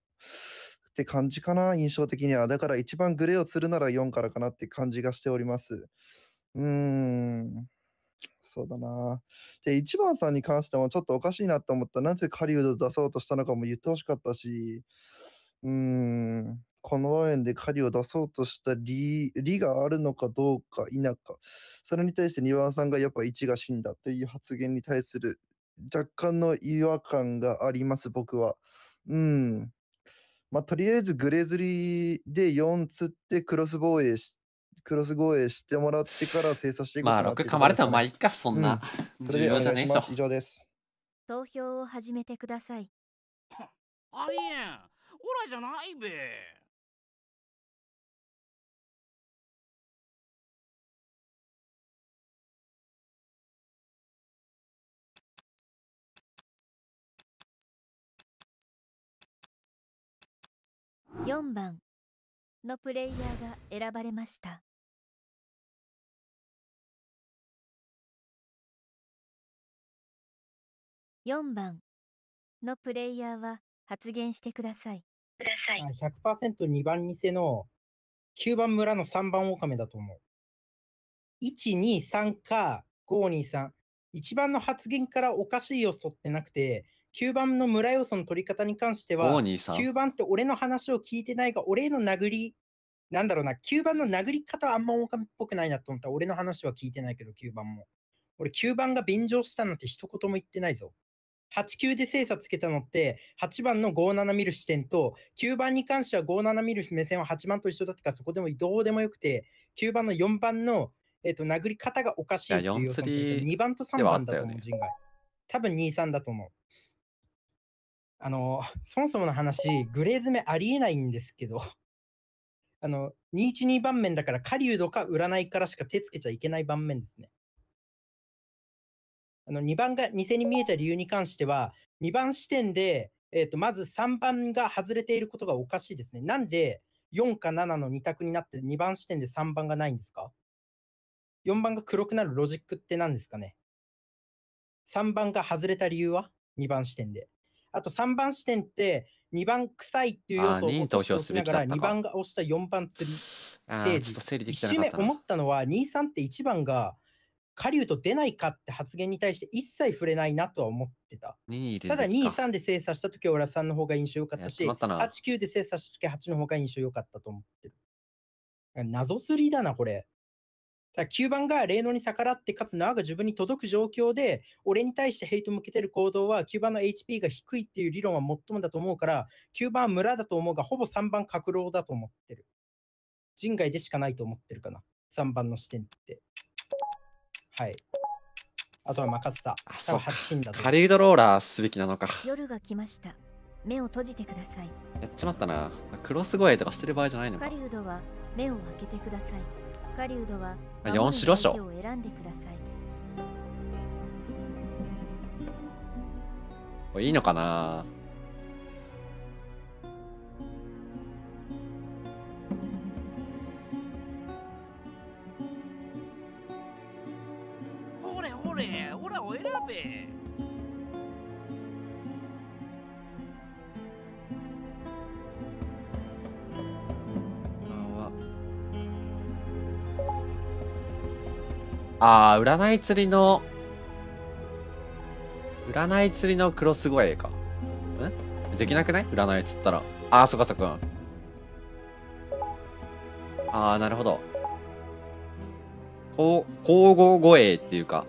[SPEAKER 1] て感じかな、印象的には。だから一番グレーをするなら4からかなって感じがしております。うーん。そうだな。で、1番さんに関してもちょっとおかしいなと思った。なぜ狩人を出そうとしたのかも言ってほしかったし、うーん。この場面で狩りを出そうとした理理があるのかどうか否か、それに対して2番さんがやっぱ1が死んだという発言に対する若干の違和感があります、僕は。うん。まあ、とりあえずグレズリーで4つってクロス防衛して、クロス防衛してもらってから精査していくまあ、6噛まれたらまあいいか、そんな。うん、それでじゃねえぞ。以上です。
[SPEAKER 4] 投票を始めてください。
[SPEAKER 3] ありえん、オラじゃないべ。4番のプレイヤーが選ばれました。4番のプレイヤーは
[SPEAKER 4] 発言してください。
[SPEAKER 3] ください。100%2 番偽の9番
[SPEAKER 5] 村の3番狼だと思う。123か523。1番の発言からおかしいよそってなくて、9番の村要素の取り方に関しては、9番って俺の話を聞いてないが、俺への殴り、なんだろうな、9番の殴り方はあんま大神っぽくないなと思ったら、俺の話は聞いてないけど、9番も。俺、9番が便乗したなんて一言も言ってないぞ。89で精査つけたのって、8番の57見る視点と、9番に関しては57見る目線は8番と一緒だったから、そこでもどうでもよくて、9番の4番の、えーと、殴り方がおかしいっていう要2番と3番だと思う、ね、人外。多分2、3だと思う。あの、そもそもの話、グレー詰めありえないんですけど、あの、212番面だから狩人か占いからしか手つけちゃいけない盤面ですね。あの、2番が偽に見えた理由に関しては、2番視点で、えっ、ー、と、まず3番が外れていることがおかしいですね。なんで、4か7の2択になって2番視点で3番がないんですか ?4 番が黒くなるロジックって何ですかね ?3 番が外れた理由は ?2 番視点で。あと3番視点って、2番臭いっていう要素を落としながら2番が押した4番釣りで1周目思ったのは23って1番が狩と出ないかって発言に対して一切触れないなとは思ってたただ23で精査した時は俺は3の方が印象良かったし89で精査した時は8の方が印象良かったと思ってる謎釣りだなこれだ9番が霊能に逆らって、かつ縄が自分に届く状況で、俺に対してヘイト向けてる行動は、9番の HP が低いっていう理論は最もだと思うから、9番は村だと思うが、ほぼ3番格浪だと思ってる。人外でしかないと思ってるかな。3番の視点って。はい。あとは任せた。多分発信だカ
[SPEAKER 2] リードローラーすべきなのか。
[SPEAKER 4] 夜が来ました。目を閉じてください。
[SPEAKER 2] やっちまったな。クロス声とかしてる場合じゃないのか。
[SPEAKER 4] カリウドは目を開けてください。カリウドは4しろしょ
[SPEAKER 2] いいのかな
[SPEAKER 1] ほれほ
[SPEAKER 11] れほらを選
[SPEAKER 2] べああ、占い釣りの、占い釣りのクロス護衛か。んできなくない占い釣ったら。ああ、そかそっか。ああ、なるほど。こう、交互護衛っていうか。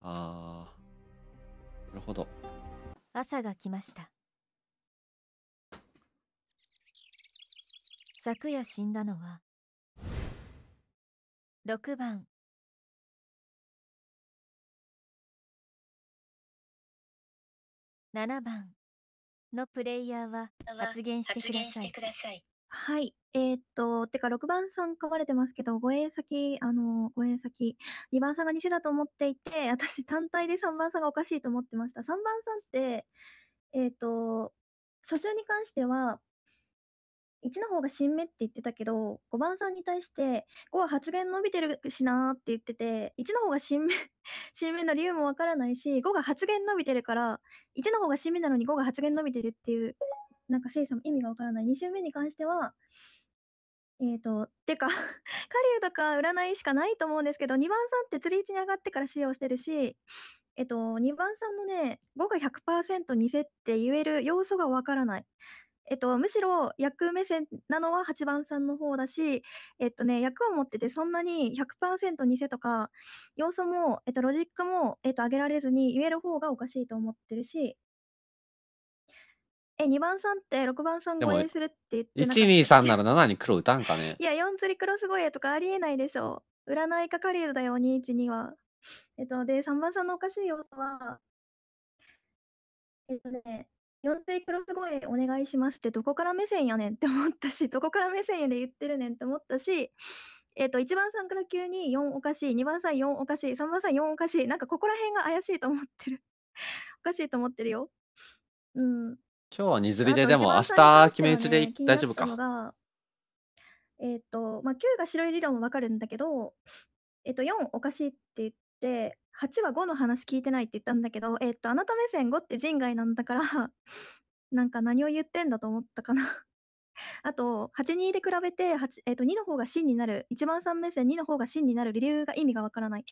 [SPEAKER 2] ああ、なるほど。
[SPEAKER 4] 朝が来ました。
[SPEAKER 3] 昨夜死んだのは6番7番のプレイヤーは発言してください。はい。えー、っと、てか、6
[SPEAKER 8] 番さん書かれてますけど、護衛先、あの、護衛先、2番さんが偽だと思っていて、私単体で3番さんがおかしいと思ってました。3番さんって、えー、っと、初週に関しては、1の方が新芽って言ってたけど、5番さんに対して、5は発言伸びてるしなーって言ってて、1の方が新芽、新芽の理由もわからないし、5が発言伸びてるから、1の方が新芽なのに5が発言伸びてるっていう、なんか精査も意味がわからない。2週目に関しては、えっ、ー、と、てか、狩 人とか占いしかないと思うんですけど、2番さんって釣り位置に上がってから使用してるし、えー、と、2番さんのね、5が100%偽って言える要素がわからない。えっと、むしろ役目線なのは8番さんの方だし、えっとね、役を持っててそんなに100%偽とか、要素も、えっと、ロジックも、えっと、上げられずに言える方がおかしいと思ってるし、え、2番さんって6番さん護衛するって言ってなかった。123
[SPEAKER 2] なら7に黒打たんかね。
[SPEAKER 8] いや、4釣りクロスいとかありえないでしょ。占い係りだよ、212は。えっと、で、3番さんのおかしい要素は、えっとね、四世クロス越えお願いしますってどこから目線やねんって思ったし、どこから目線やで言ってるねんって思ったし、えっ、ー、と、1番さんから急に4おかしい、2番さん4おかしい、3番さん4おかしい、なんかここら辺が怪しいと思ってる。おかしいと思ってるよ。うん。今日
[SPEAKER 2] は2ずりで、でも明日決め打ちで、大丈夫
[SPEAKER 8] か。えっ、ー、と、まあ、9が白い理論わかるんだけど、えっ、ー、と、4おかしいって言って、8は5の話聞いてないって言ったんだけど、えっと、あなた目線5って人外なんだから、なんか何を言ってんだと思ったかな。あと、82で比べて、えっと、2の方が真になる、1番3目線2の方が真になる理由が意味がわからない。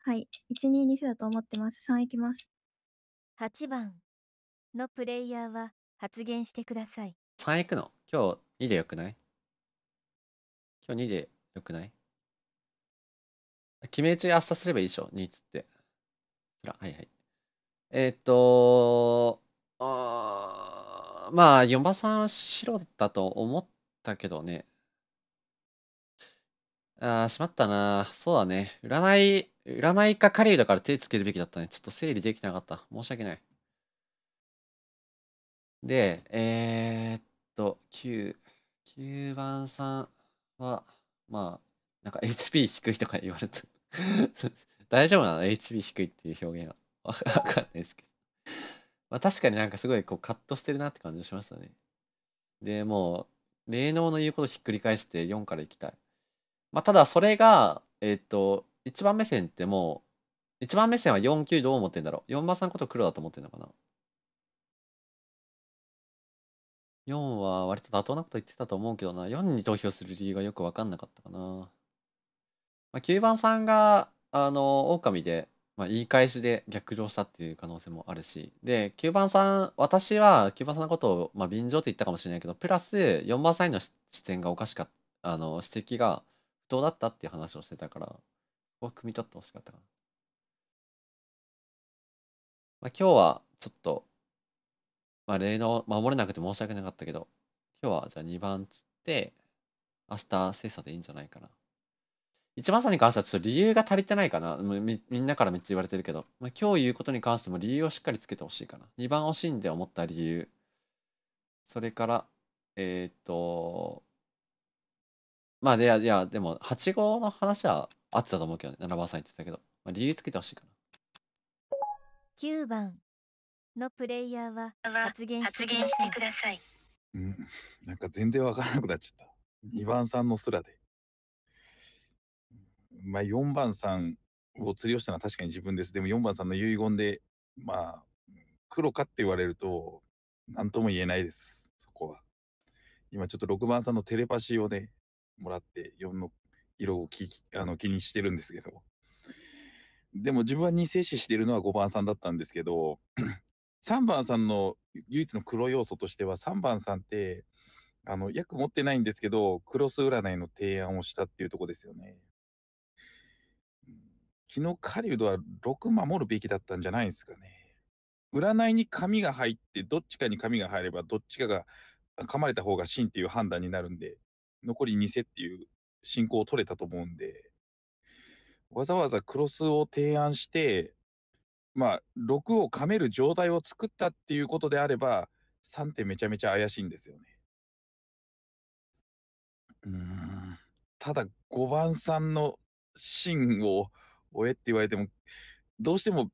[SPEAKER 8] はい、122
[SPEAKER 4] 世だと思ってます。3いきます。8番のプレイヤーは発言してください。
[SPEAKER 2] 3いくの今日2でよくない今日2でよくない決め打ち明日すればいいでしょ、ニーツって。はいはい。えー、っと、あまあ、4番さんは白だと思ったけどね。ああ、しまったな。そうだね。占い、占いか狩りだから手つけるべきだったね。ちょっと整理できなかった。申し訳ない。で、えー、っと、9、9番さんは、まあ、なんか HP 低いとか言われた 大丈夫なの ?HP 低いっていう表現は。わかんないですけど。まあ確かになんかすごいこうカットしてるなって感じしましたね。で、もう、霊能の言うことひっくり返して4からいきたい。まあただそれが、えっ、ー、と、1番目線ってもう、1番目線は4級どう思ってんだろう ?4 番さんこと黒だと思ってんのかな ?4 は割と妥当なこと言ってたと思うけどな、4に投票する理由がよくわかんなかったかな。まあ、9番さんがあの狼で、まあ、言い返しで逆上したっていう可能性もあるしで9番さん私は9番さんのことを、まあ、便乗って言ったかもしれないけどプラス4番さんへの視点がおかしかったあの指摘が不当だったっていう話をしてたからここは汲み取ってほしかったかな、まあ、今日はちょっと、まあ、例の守れなくて申し訳なかったけど今日はじゃあ2番つって明日精査でいいんじゃないかな一番さんに関してはちょっと理由が足りてないかなみ。みんなからめっちゃ言われてるけど、まあ、今日言うことに関しても理由をしっかりつけてほしいかな。2番惜しんで思った理由。それから、えー、っと、まあ、いや、いや、でも、8号の話はあってたと思うけどね。7番さん言ってたけど、まあ、理由つけてほしいかな。
[SPEAKER 4] 9番のプレイヤーは発言してください。
[SPEAKER 9] うん、なんか全然わからなくなっちゃった。2番さんのすらで。まあ、4番さんを釣りをしたのは確かに自分です。でも4番さんの遺言で、まあ、黒かって言われると、何とも言えないです、そこは。今ちょっと6番さんのテレパシーをね、もらって、4の色をきあの気にしてるんですけど。でも自分は2世死してるのは5番さんだったんですけど、3 番さんの唯一の黒要素としては、3番さんって、あの、約持ってないんですけど、クロス占いの提案をしたっていうとこですよね。昨日狩人は6守るべきだったんじゃないですかね。占いに紙が入って、どっちかに紙が入れば、どっちかが噛まれた方が真っていう判断になるんで、残り2世っていう進行を取れたと思うんで、わざわざクロスを提案して、まあ、6を噛める状態を作ったっていうことであれば、3ってめちゃめちゃ怪しいんですよね。うん。ただ、5番さんの芯をおえって言われても、どうしても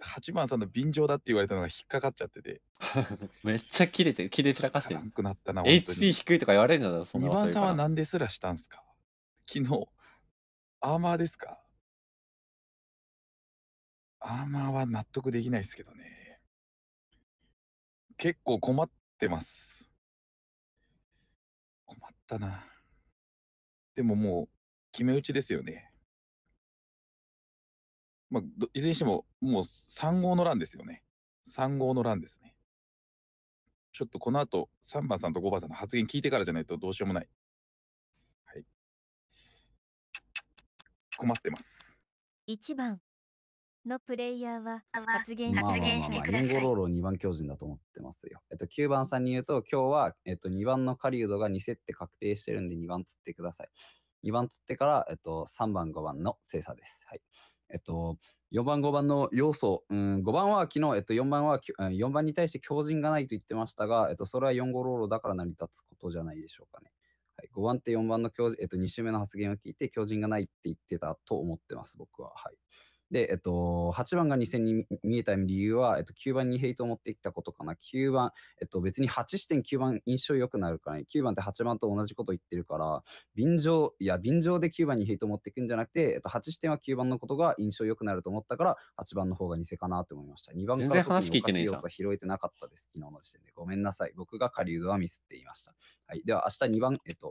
[SPEAKER 9] 八番さんの便乗だって言われたのが引っかかっちゃってて
[SPEAKER 2] めっちゃ切
[SPEAKER 9] れて切れ散らかしてるくなったな HP 低いとか言われるんだそん2番さんは何ですらしたんすか昨日アーマーですか
[SPEAKER 3] アーマーは納得できないですけどね結構困ってます困ったなで
[SPEAKER 9] ももう決め打ちですよねまあ、いずれにしても、もう3号の欄ですよね。3号の欄ですね。ちょっとこの後、3番さんと5番さんの発言聞いてからじゃないとどうしようもない。はい。困ってます。
[SPEAKER 3] 1番
[SPEAKER 4] のプレイヤーは発言してください。ユンゴロ
[SPEAKER 10] ールを2番巨人だと思ってますよ。えっと、9番さんに言うと、今日は、えっと、2番の狩人が2セット確定してるんで2番釣ってください。2番釣ってから、えっと、3番、5番の精査です。はい。えっと、4番、5番の要素、うん、5番は昨日、えっと、4番は、4番に対して強靭がないと言ってましたが、えっと、それは4号ローだから成り立つことじゃないでしょうかね。はい、5番って4番の強、えっと、2周目の発言を聞いて、強靭がないって言ってたと思ってます、僕は。はい。で、えっと、8番が2線に見えた理由は、えっと、9番にヘイトを持ってきたことかな。9番、えっと、別に8視点9番印象良くなるからね。9番って8番と同じこと言ってるから、便乗、いや、便乗で9番にヘイトを持っていくんじゃなくて、えっと、8視点は9番のことが印象良くなると思ったから、8番の方が偽かなと思いました。2番が、全然話聞いてないさ。拾えてなかったです。昨日の時点で。ごめんなさい。僕が狩人はミスっていました。はい。では、明日2番、えっと、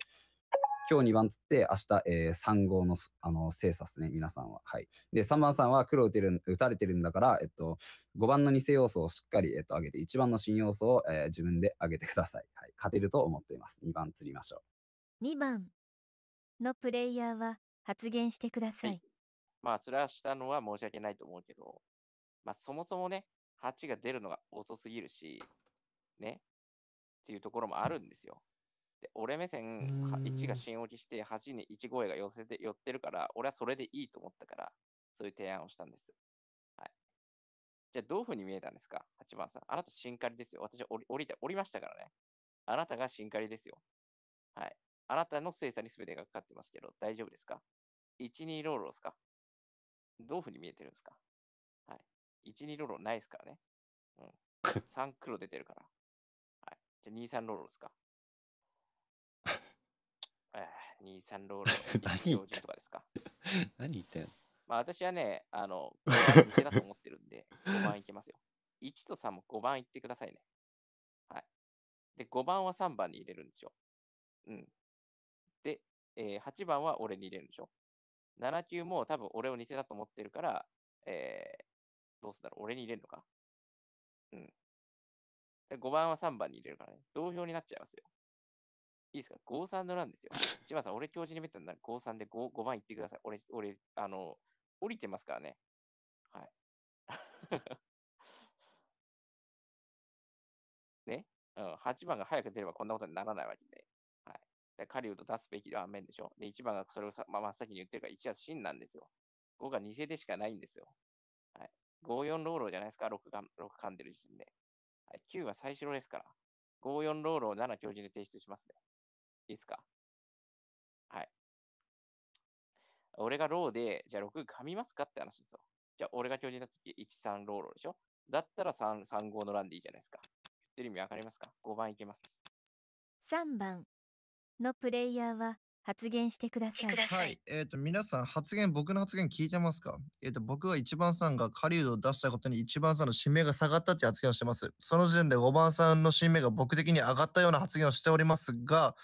[SPEAKER 10] 今日2番つって、明日、えー、3号の、あの、精査ですね、皆さんは。はい。で、3番さんは黒打てる、打たれてるんだから、えっと、5番の偽要素をしっかり、えっと、上げて、1番の新要素を、えー、自分で上げてください。はい。勝てると思っています。2番釣りましょ
[SPEAKER 4] う。2番のプレイヤーは発言してください。はい、
[SPEAKER 11] まあ、それはしたのは申し訳ないと思うけど、まあ、そもそもね、8が出るのが遅すぎるし、ね、っていうところもあるんですよ。。俺目線1が新折りして、8に1声が寄せて寄ってるから、俺はそれでいいと思ったから、そういう提案をしたんです。はい。じゃあ、どういうふうに見えたんですか ?8 番さん。あなた、新仮ですよ。私降り、降りた、降りましたからね。あなたが新仮ですよ。はい。あなたの精査に全てがかかってますけど、大丈夫ですか ?12 ロールですかどういうふうに見えてるんですかはい。12ロールないですからね。うん。3 黒出てるから。はい。じゃあ23ロールですかえ二三ロール教授とかですか。何言ってんのまあ私はね、あの、5番いけだと思ってるんで、5 番いきますよ。1と3も5番いってくださいね。はい。で、5番は3番に入れるんでしょ。うん。で、えー、8番は俺に入れるんでしょ。7級も多分俺を偽だと思ってるから、えー、どうすんだろう俺に入れるのかうん。で5番は3番に入れるからね。同票になっちゃいますよ。いいですか ?53 のランですよ。葉さん、俺教授に見たら、な53で 5, 5番いってください。俺、俺、あの、降りてますからね。はい。ね、うん、8番が早く出ればこんなことにならないわけで。はい。で、狩人出すべきでは、メでしょ。で、1番がそれをさ、まあ、真っ先に言ってるから1は真なんですよ。5が偽でしかないんですよ。はい。54ローローじゃないですか、6が、6噛んでる時点で。はい、9は最初ですから。54ローロー7教授に提出しますね。いいっすかはい。俺がローで、じゃあ6噛みますかって話ですよ。じゃあ俺が巨人だった時1、3ローローでしょだったら3、3、5のランでいいじゃないですか。言ってる意味わかりますか
[SPEAKER 1] ?5 番いけます。
[SPEAKER 4] 3番のプレイヤーは発言してください。はい。
[SPEAKER 1] えっ、ー、と、皆さん、発言、僕の発言聞いてますかえっ、ー、と、僕は1番さんが狩人を出したことに1番さんの指名が下がったって発言をしてます。その時点で5番さんの指名が僕的に上がったような発言をしておりますが、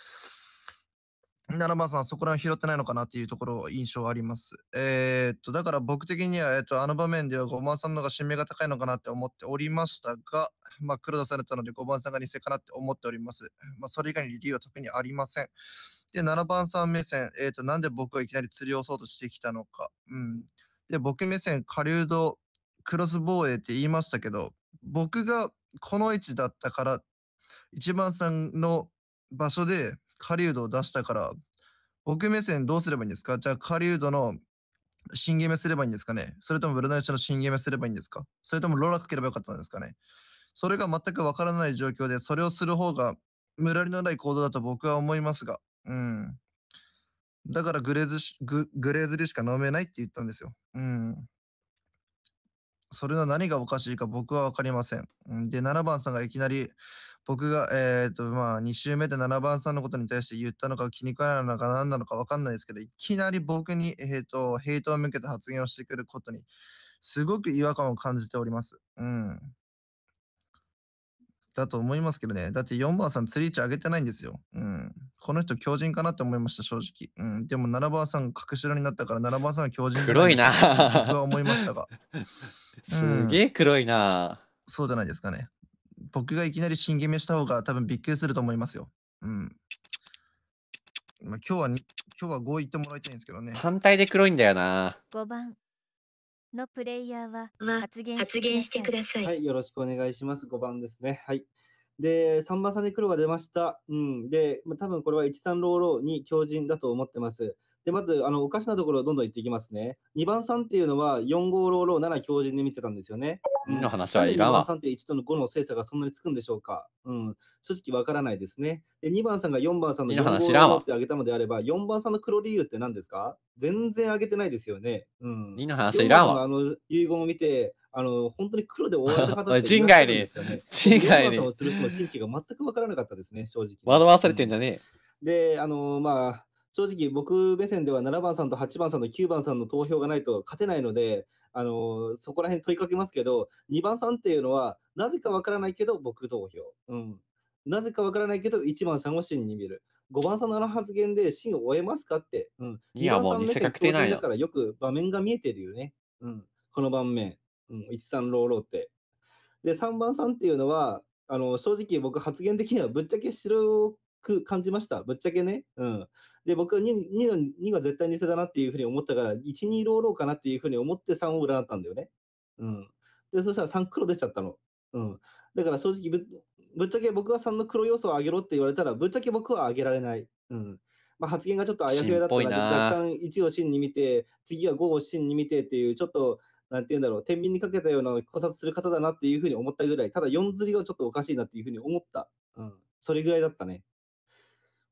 [SPEAKER 1] 7番さん、そこら辺拾ってないのかなっていうところ、印象あります。えっ、ー、と、だから僕的には、えっ、と、あの場面では5番さんの方が指名が高いのかなって思っておりましたが、まあ、黒田されたので5番さんが偽かなって思っております。まあ、それ以外に理由は特にありません。で、7番さん目線、えっ、ー、と、なんで僕はいきなり釣りをそうとしてきたのか。うん。で、僕目線、狩人、クロス防衛って言いましたけど、僕がこの位置だったから、1番さんの場所で狩人を出したから、僕目線どうすればいいんですかじゃあ狩人の新ゲームすればいいんですかねそれともブルナイチの新ゲームすればいいんですかそれともローラかければよかったんですかねそれが全くわからない状況で、それをする方が無りのない行動だと僕は思いますが、うん。だからグレーズしググレーズリーしか飲めないって言ったんですよ。うん。それの何がおかしいか僕は分かりません。で、7番さんがいきなり、僕が、えっ、ー、と、まあ、2週目で7番さんのことに対して言ったのか気に食わないのか何なのか分かんないですけど、いきなり僕に、えっ、ー、と、ヘイトを向けた発言をしてくることに、すごく違和感を感じております。うん。だと思いますけどね。だって4番さん釣り位置上げてないんですよ。うん。この人強人かなって思いました、正直。うん。でも7番さん隠し色になったから7番さんは強人黒いな。僕は思いましたが。
[SPEAKER 2] すげえ黒いな、
[SPEAKER 1] うん、そうじゃないですかね。僕がいきなり新決めした方が多分びっくりすると思いますよ。うん。まあ、今日は、今日は5行ってもらいたいんですけどね。
[SPEAKER 2] 反対で黒いんだよな。
[SPEAKER 4] 5番。のプレイヤーは
[SPEAKER 6] 発言してください。はい、よろしくお願いします。5番ですね。はい。で、3番さんで黒が出ました。うん。で、多分これは1、3ローローに強靭だと思ってます。で、まず、あの、おかしなところをどんどん言っていきますね。2番さんっていうのは、4号ロー7強靭で見てたんですよね。の話はいらんわ。2番さんって1との5の精査がそんなにつくんでしょうかうん。正直わからないですね。で、2番さんが4番さんの4号ローんーってあげたのであれば、4番さんの黒理由って何ですか全然あげてないですよね。うん。2の話いらんわ。あの、遺言を見て、あの、本当に黒で終われた方って人外に、人外に。4番さんを吊るすの神経が全くわからなかったですね、正直。惑わされてんじゃねえ。で、あのまあ、正直僕目線では7番さんと8番さんと9番さんの投票がないと勝てないので、あのそこら辺問いかけますけど、2番さんっていうのは、なぜかわからないけど僕投票。うん。なぜかわからないけど、1番さんを真に見る。5番さんのあの発言で真を終えますかって。うん。いや、もう見せかけてないだからよく場面が見えてるよね。うん。この盤面。うん。1、3、ローローって。で、3番さんっていうのは、あの正直僕発言的にはぶっちゃけ白く感じました。ぶっちゃけね。うん。で、僕は 2, 2, の2が絶対偽だなっていうふうに思ったから、1、2ロろうかなっていうふうに思って3を占ったんだよね。うん。で、そしたら3黒出ちゃったの。うん。だから正直ぶ、ぶっちゃけ僕は3の黒要素を上げろって言われたら、ぶっちゃけ僕は上げられない。うん。まあ、発言がちょっとあやふやだったの若干1を真に見て、次は5を真に見てっていう、ちょっと、なんて言うんだろう、天秤にかけたような考察する方だなっていうふうに思ったぐらい、ただ4釣りはちょっとおかしいなっていうふうに思った。うん。それぐらいだったね。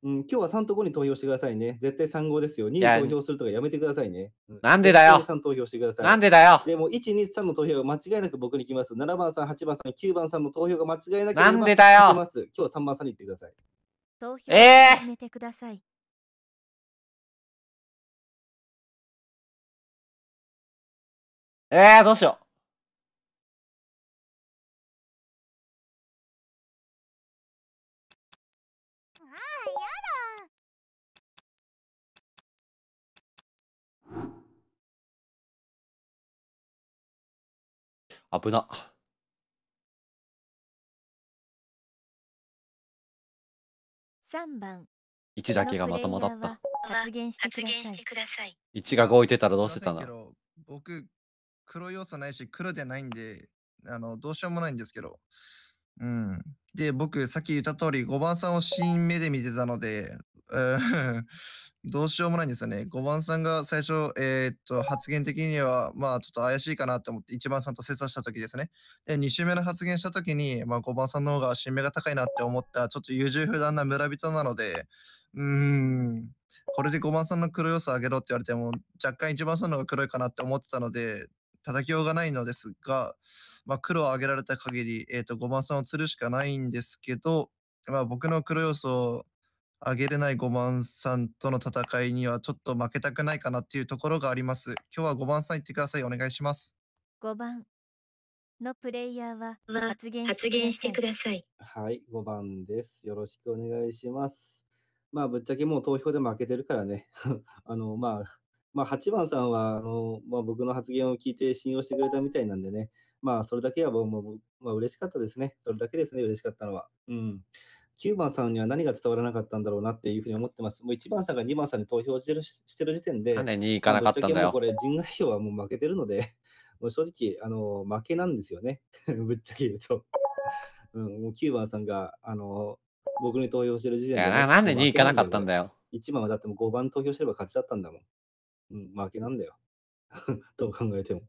[SPEAKER 6] うん、今日は3と5に投票してくださいね。絶対3、5ですよ。2に投票するとかやめてくださいね。なんでだよ3投票してください。なんでだよでも、1、2、3の投票が間違いなく僕に来ます。7番さん、8番さん、9番さんの投票が間違いなくなんでだよます。今
[SPEAKER 3] 日は3番さんに行ってください。投票をえめてください。えー、どうしよう。危な。3番1だけがまともだった発言し
[SPEAKER 4] てください
[SPEAKER 2] 1が動いてたらどうしてたんだ僕
[SPEAKER 1] 黒要素ないし黒でないんであのどうしようもないんですけどうんで僕さっき言った通り5番さんを新目で見てたので、うんどうしようもないんですよね。5番さんが最初、えー、っと、発言的には、まあ、ちょっと怪しいかなと思って、1番さんと切磋した時ですね。で、2周目の発言した時に、まあ、5番さんの方が新芽が高いなって思った、ちょっと優柔不断な村人なので、うーん、これで5番さんの黒要素上げろって言われても、若干1番さんの方が黒いかなって思ってたので、叩きようがないのですが、まあ、黒を上げられた限り、えー、っと、5番さんを釣るしかないんですけど、まあ、僕の黒要素を、上げれない5番さんとの戦いにはちょっと負けたくないかなっていうところがあります。今日は5番さん行ってください。お願いします。
[SPEAKER 4] 5番のプレイヤーは発言してくださださい。
[SPEAKER 6] はい、5番です。よろしくお願いします。まあ、ぶっちゃけもう投票で負けてるからね。あの、まあ、まあ、8番さんは、あの、まあ、僕の発言を聞いて信用してくれたみたいなんでね。まあ、それだけはもうまあ、嬉しかったですね。それだけですね、嬉しかったのは。うん。9番さんには何が伝わらなかったんだろうなっていうふうに思ってます。もう1番さんが2番さんに投票してるしてる時点で、何に行かなかったんだよ。これ、人外票はもう負けてるので、もう正直、あの負けなんですよね。ぶっちゃけ言うと。うん、もう9番さんが、あの僕に投票してる時点で。いやなんで2行かなかったんだよ。1番はだっても5番投票すれば勝ちだったんだもん。うん、負けなんだよ。どう考えても。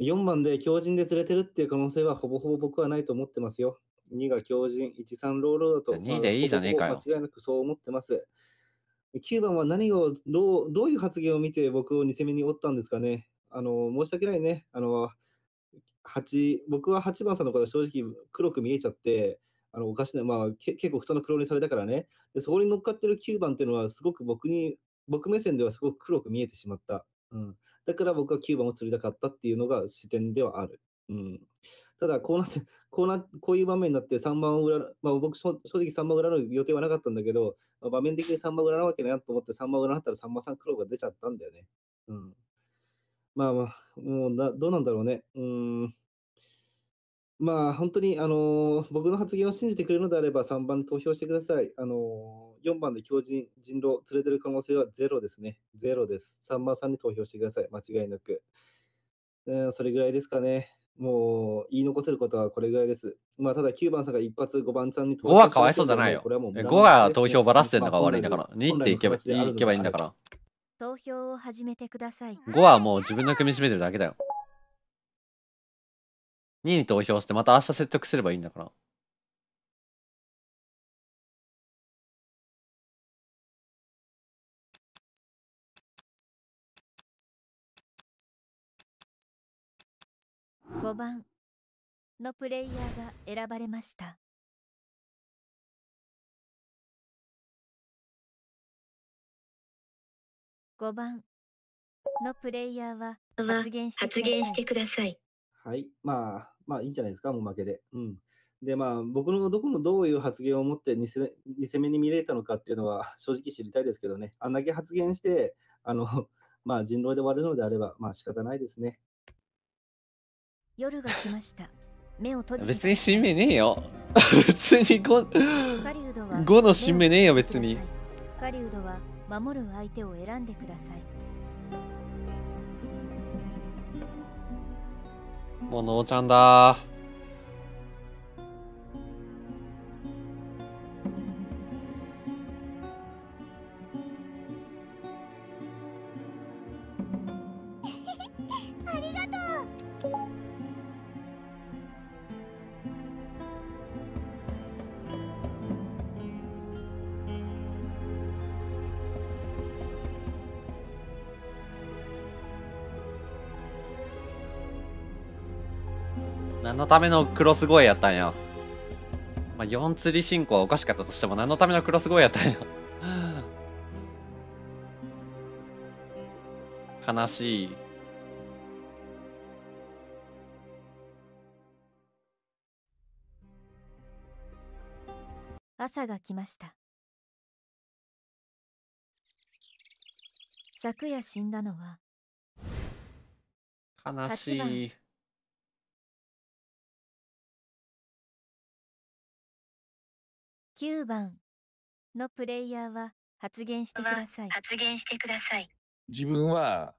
[SPEAKER 6] 4番で強靭で連れてるっていう可能性はほぼほぼ僕はないと思ってますよ。2が強靭、1、3ローローだと。2でいいじゃねえかよ。間違いなくそう思ってます。9番は何をどうどういう発言を見て僕を偽目におったんですかね。あの申し訳ないね。あの八僕は8番さんのことは正直黒く見えちゃって、あのおかしな、まあ、け結構布団の黒にされたからねで。そこに乗っかってる9番っていうのはすごく僕に、僕目線ではすごく黒く見えてしまった。うん、だから僕は9番を釣りたかったっていうのが視点ではある。うん、ただこうなって、こうな、こういう場面になって3番を裏、まあ僕正直3番を裏の予定はなかったんだけど、まあ、場面的に3番裏なわけないなと思って3番裏なったら3番さん黒が出ちゃったんだよね。うん。まあまあ、もうな、どうなんだろうね。うん。まあ本当に、あのー、僕の発言を信じてくれるのであれば3番に投票してください。あのー、4番で強靭人狼連れてる可能性はゼロですね。ゼロです。3番さんに投票してください。間違いなく。うん、それぐらいですかね。もう言い残せることはこれぐらいです。まあただ9番さんが一発5番さんに投票5はかわいそうじゃないよ。5
[SPEAKER 2] は投票ばらしてんのが悪いんだから。2っていけばいけばいいんだから。
[SPEAKER 4] 投票を始めてください。
[SPEAKER 2] 5はもう自分の組み締めてるだけだよ。
[SPEAKER 3] 2に投票してまた明日説得すればいいんだから。5番のプレイヤーが選ばれました。5番のプレイヤーは発言してください。
[SPEAKER 6] はい。まあ、まあいいんじゃないですか、もう負けで。うん。で、まあ、僕のどこのどういう発言を持って偽目に見れたのかっていうのは 正直知りたいですけどね。あんだけ発言して、あの、まあ人狼で終わるのであれば、まあ仕方ないですね。
[SPEAKER 4] 夜が来ました。目を閉じ別
[SPEAKER 2] に締めねえよ。別に 5,
[SPEAKER 4] 5の締めねえよ、別に。狩人は守る相手を選んでください。
[SPEAKER 2] もう、のーちゃんだのためのクロス声やったんよ。まあ、四釣り進行はおかしかったとしても、何のためのクロス声やったんよ。悲しい。
[SPEAKER 4] 朝が来ました
[SPEAKER 3] 昨夜死んだのは悲しい9番のプレイヤーは発言してください。発言してください。
[SPEAKER 9] 自分は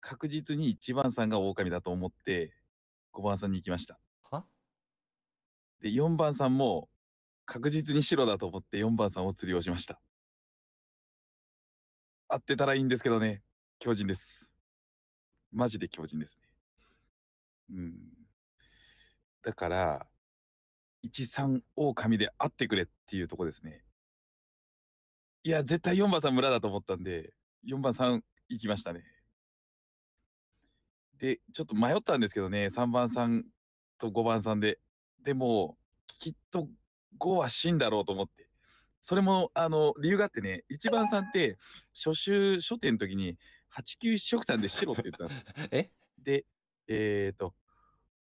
[SPEAKER 9] 確実に1番さんが狼だと思って5番さんに行きました。はで、4番さんも確実に白だと思って4番さんを釣りをしました。合ってたらいいんですけどね。強人です。マジで強人ですね。うん。だから、13狼で会ってくれっていうとこですね。いや、絶対4番さん村だと思ったんで、4番さん行きましたね。で、ちょっと迷ったんですけどね、3番さんと5番さんで。でも、きっと5は死んだろうと思って。それも、あの、理由があってね、1番さんって、初週、初手の時に、8級試食単で白って言ったんです。えで、えっ、ー、と、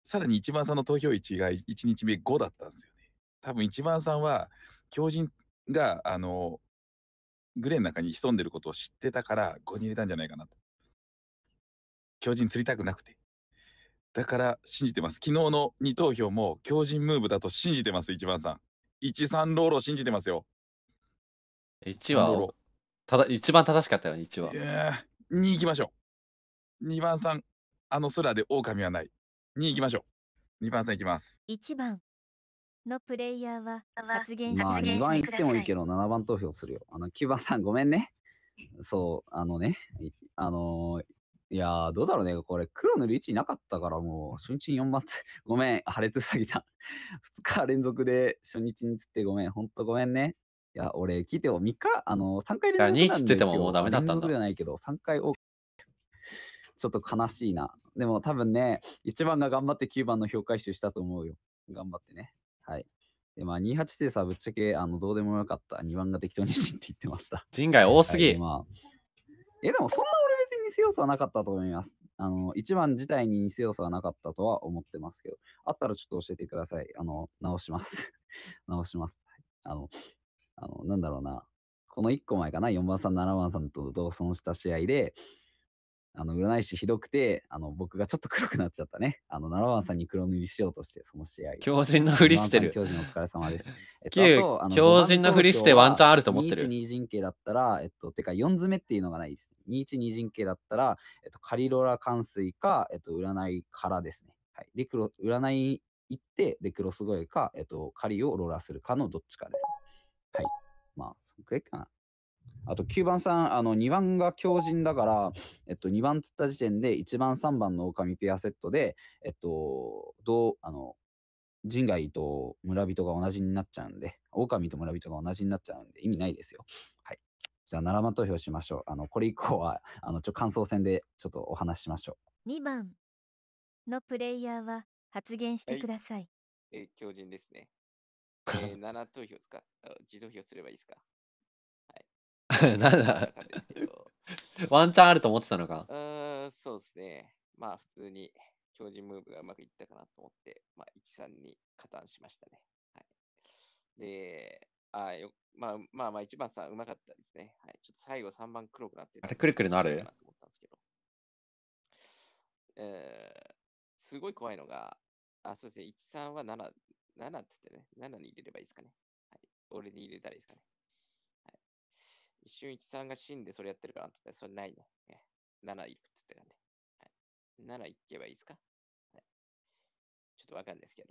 [SPEAKER 9] さらに一番さんの投票置が1日目5だったんですよね。多分一番さんは、狂人が、あの、グレーの中に潜んでることを知ってたから、5に入れたんじゃないかなと。狂人釣りたくなくて。だから信じてます。昨日の2投票も狂人ムーブだと信じてます、一番さん。1、3ローロ信じてますよ。1は、ただ、一番正しかったよ、1は。2行きましょう。2番さん、あの空で狼はない。にいきましょう。2番線いきます。
[SPEAKER 4] 1番のプレイヤーは発言してください。まあ、2番行ってもいいけ
[SPEAKER 10] ど、7番投票するよ。あの、9番さん、ごめんね。そう、あのね、あのー、いやどうだろうね。これ、黒塗る位置なかったから、もう、初日に4番つ、ごめん、破裂詐欺だ。2日連続で初日につってごめん、ほんとごめんね。いや、俺、聞いても3日、あのー、3回連続なんで。2つっててももうダメだったんだ。連続ではないけど、3回多ちょっと悲しいな。でも多分ね、1番が頑張って9番の評価集したと思うよ。頑張ってね。はい。で、まあ、28生さ、ぶっちゃけ、あの、どうでもよかった。2番が適当にしって言ってました。人外多すぎ。はい、まあ、え、でもそんな俺別に要素はなかったと思います。あの、1番自体に要素はなかったとは思ってますけど、あったらちょっと教えてください。あの、直します。直します。あの、あの、なんだろうな。この1個前かな、4番さん、7番さんと同損した試合で、あの、占い師ひどくて、あの、僕がちょっと黒くなっちゃったね。あの、奈番さんに黒塗りしようとして、その試合。強人のふりしてる。強靭お疲れ様です。えっと、と強靭なふりしてワンチャンあると思ってる。212陣形だったら、えっと、てか4詰めっていうのがないです。212陣形だったら、えっと、カリロラ冠水か、えっと、占いからですね。はい。で、黒、占い行って、で、クロス声か、えっと、カリをローラーするかのどっちかです。はい。まあ、そのくらいかな。あと9番さん、あの2番が強靭だから、えっと、2番つった時点で1番、3番の狼ペアセットで、えっと、どう、あの、人外と村人が同じになっちゃうんで、狼と村人が同じになっちゃうんで、意味ないですよ。はい。じゃあ、7番投票しましょう。あの、これ以降は、あの、ちょ、感想戦でちょっとお話ししましょ
[SPEAKER 4] う。2番のプレイヤーは発言してください。は
[SPEAKER 10] い、
[SPEAKER 11] えー、強靭ですね。えー、7投票ですか 自動票すればいいですか
[SPEAKER 3] なんだ
[SPEAKER 2] ワンチャンあると思ってたのか。
[SPEAKER 11] うーん、そうですね。まあ、普通に超人ムーブがうまくいったかなと思って、まあ、1、3に加担しましたね。はい、で、あよまあ、まあ、まあ、1番さん、うまかったですね。はい、ちょっと最後3番黒くなっ
[SPEAKER 3] てあれ、くるくるのある
[SPEAKER 11] えー、すごい怖いのが、あ、そうですね、1、3は7、7っ言ってね、7に入れればいいですかね。はい、俺に入れたらいいですかね。一瞬一さんが死んでそれやってるから、それないね。7いくっつってるんで。7いけばいいですか、はい、ちょっとわかんないですけど。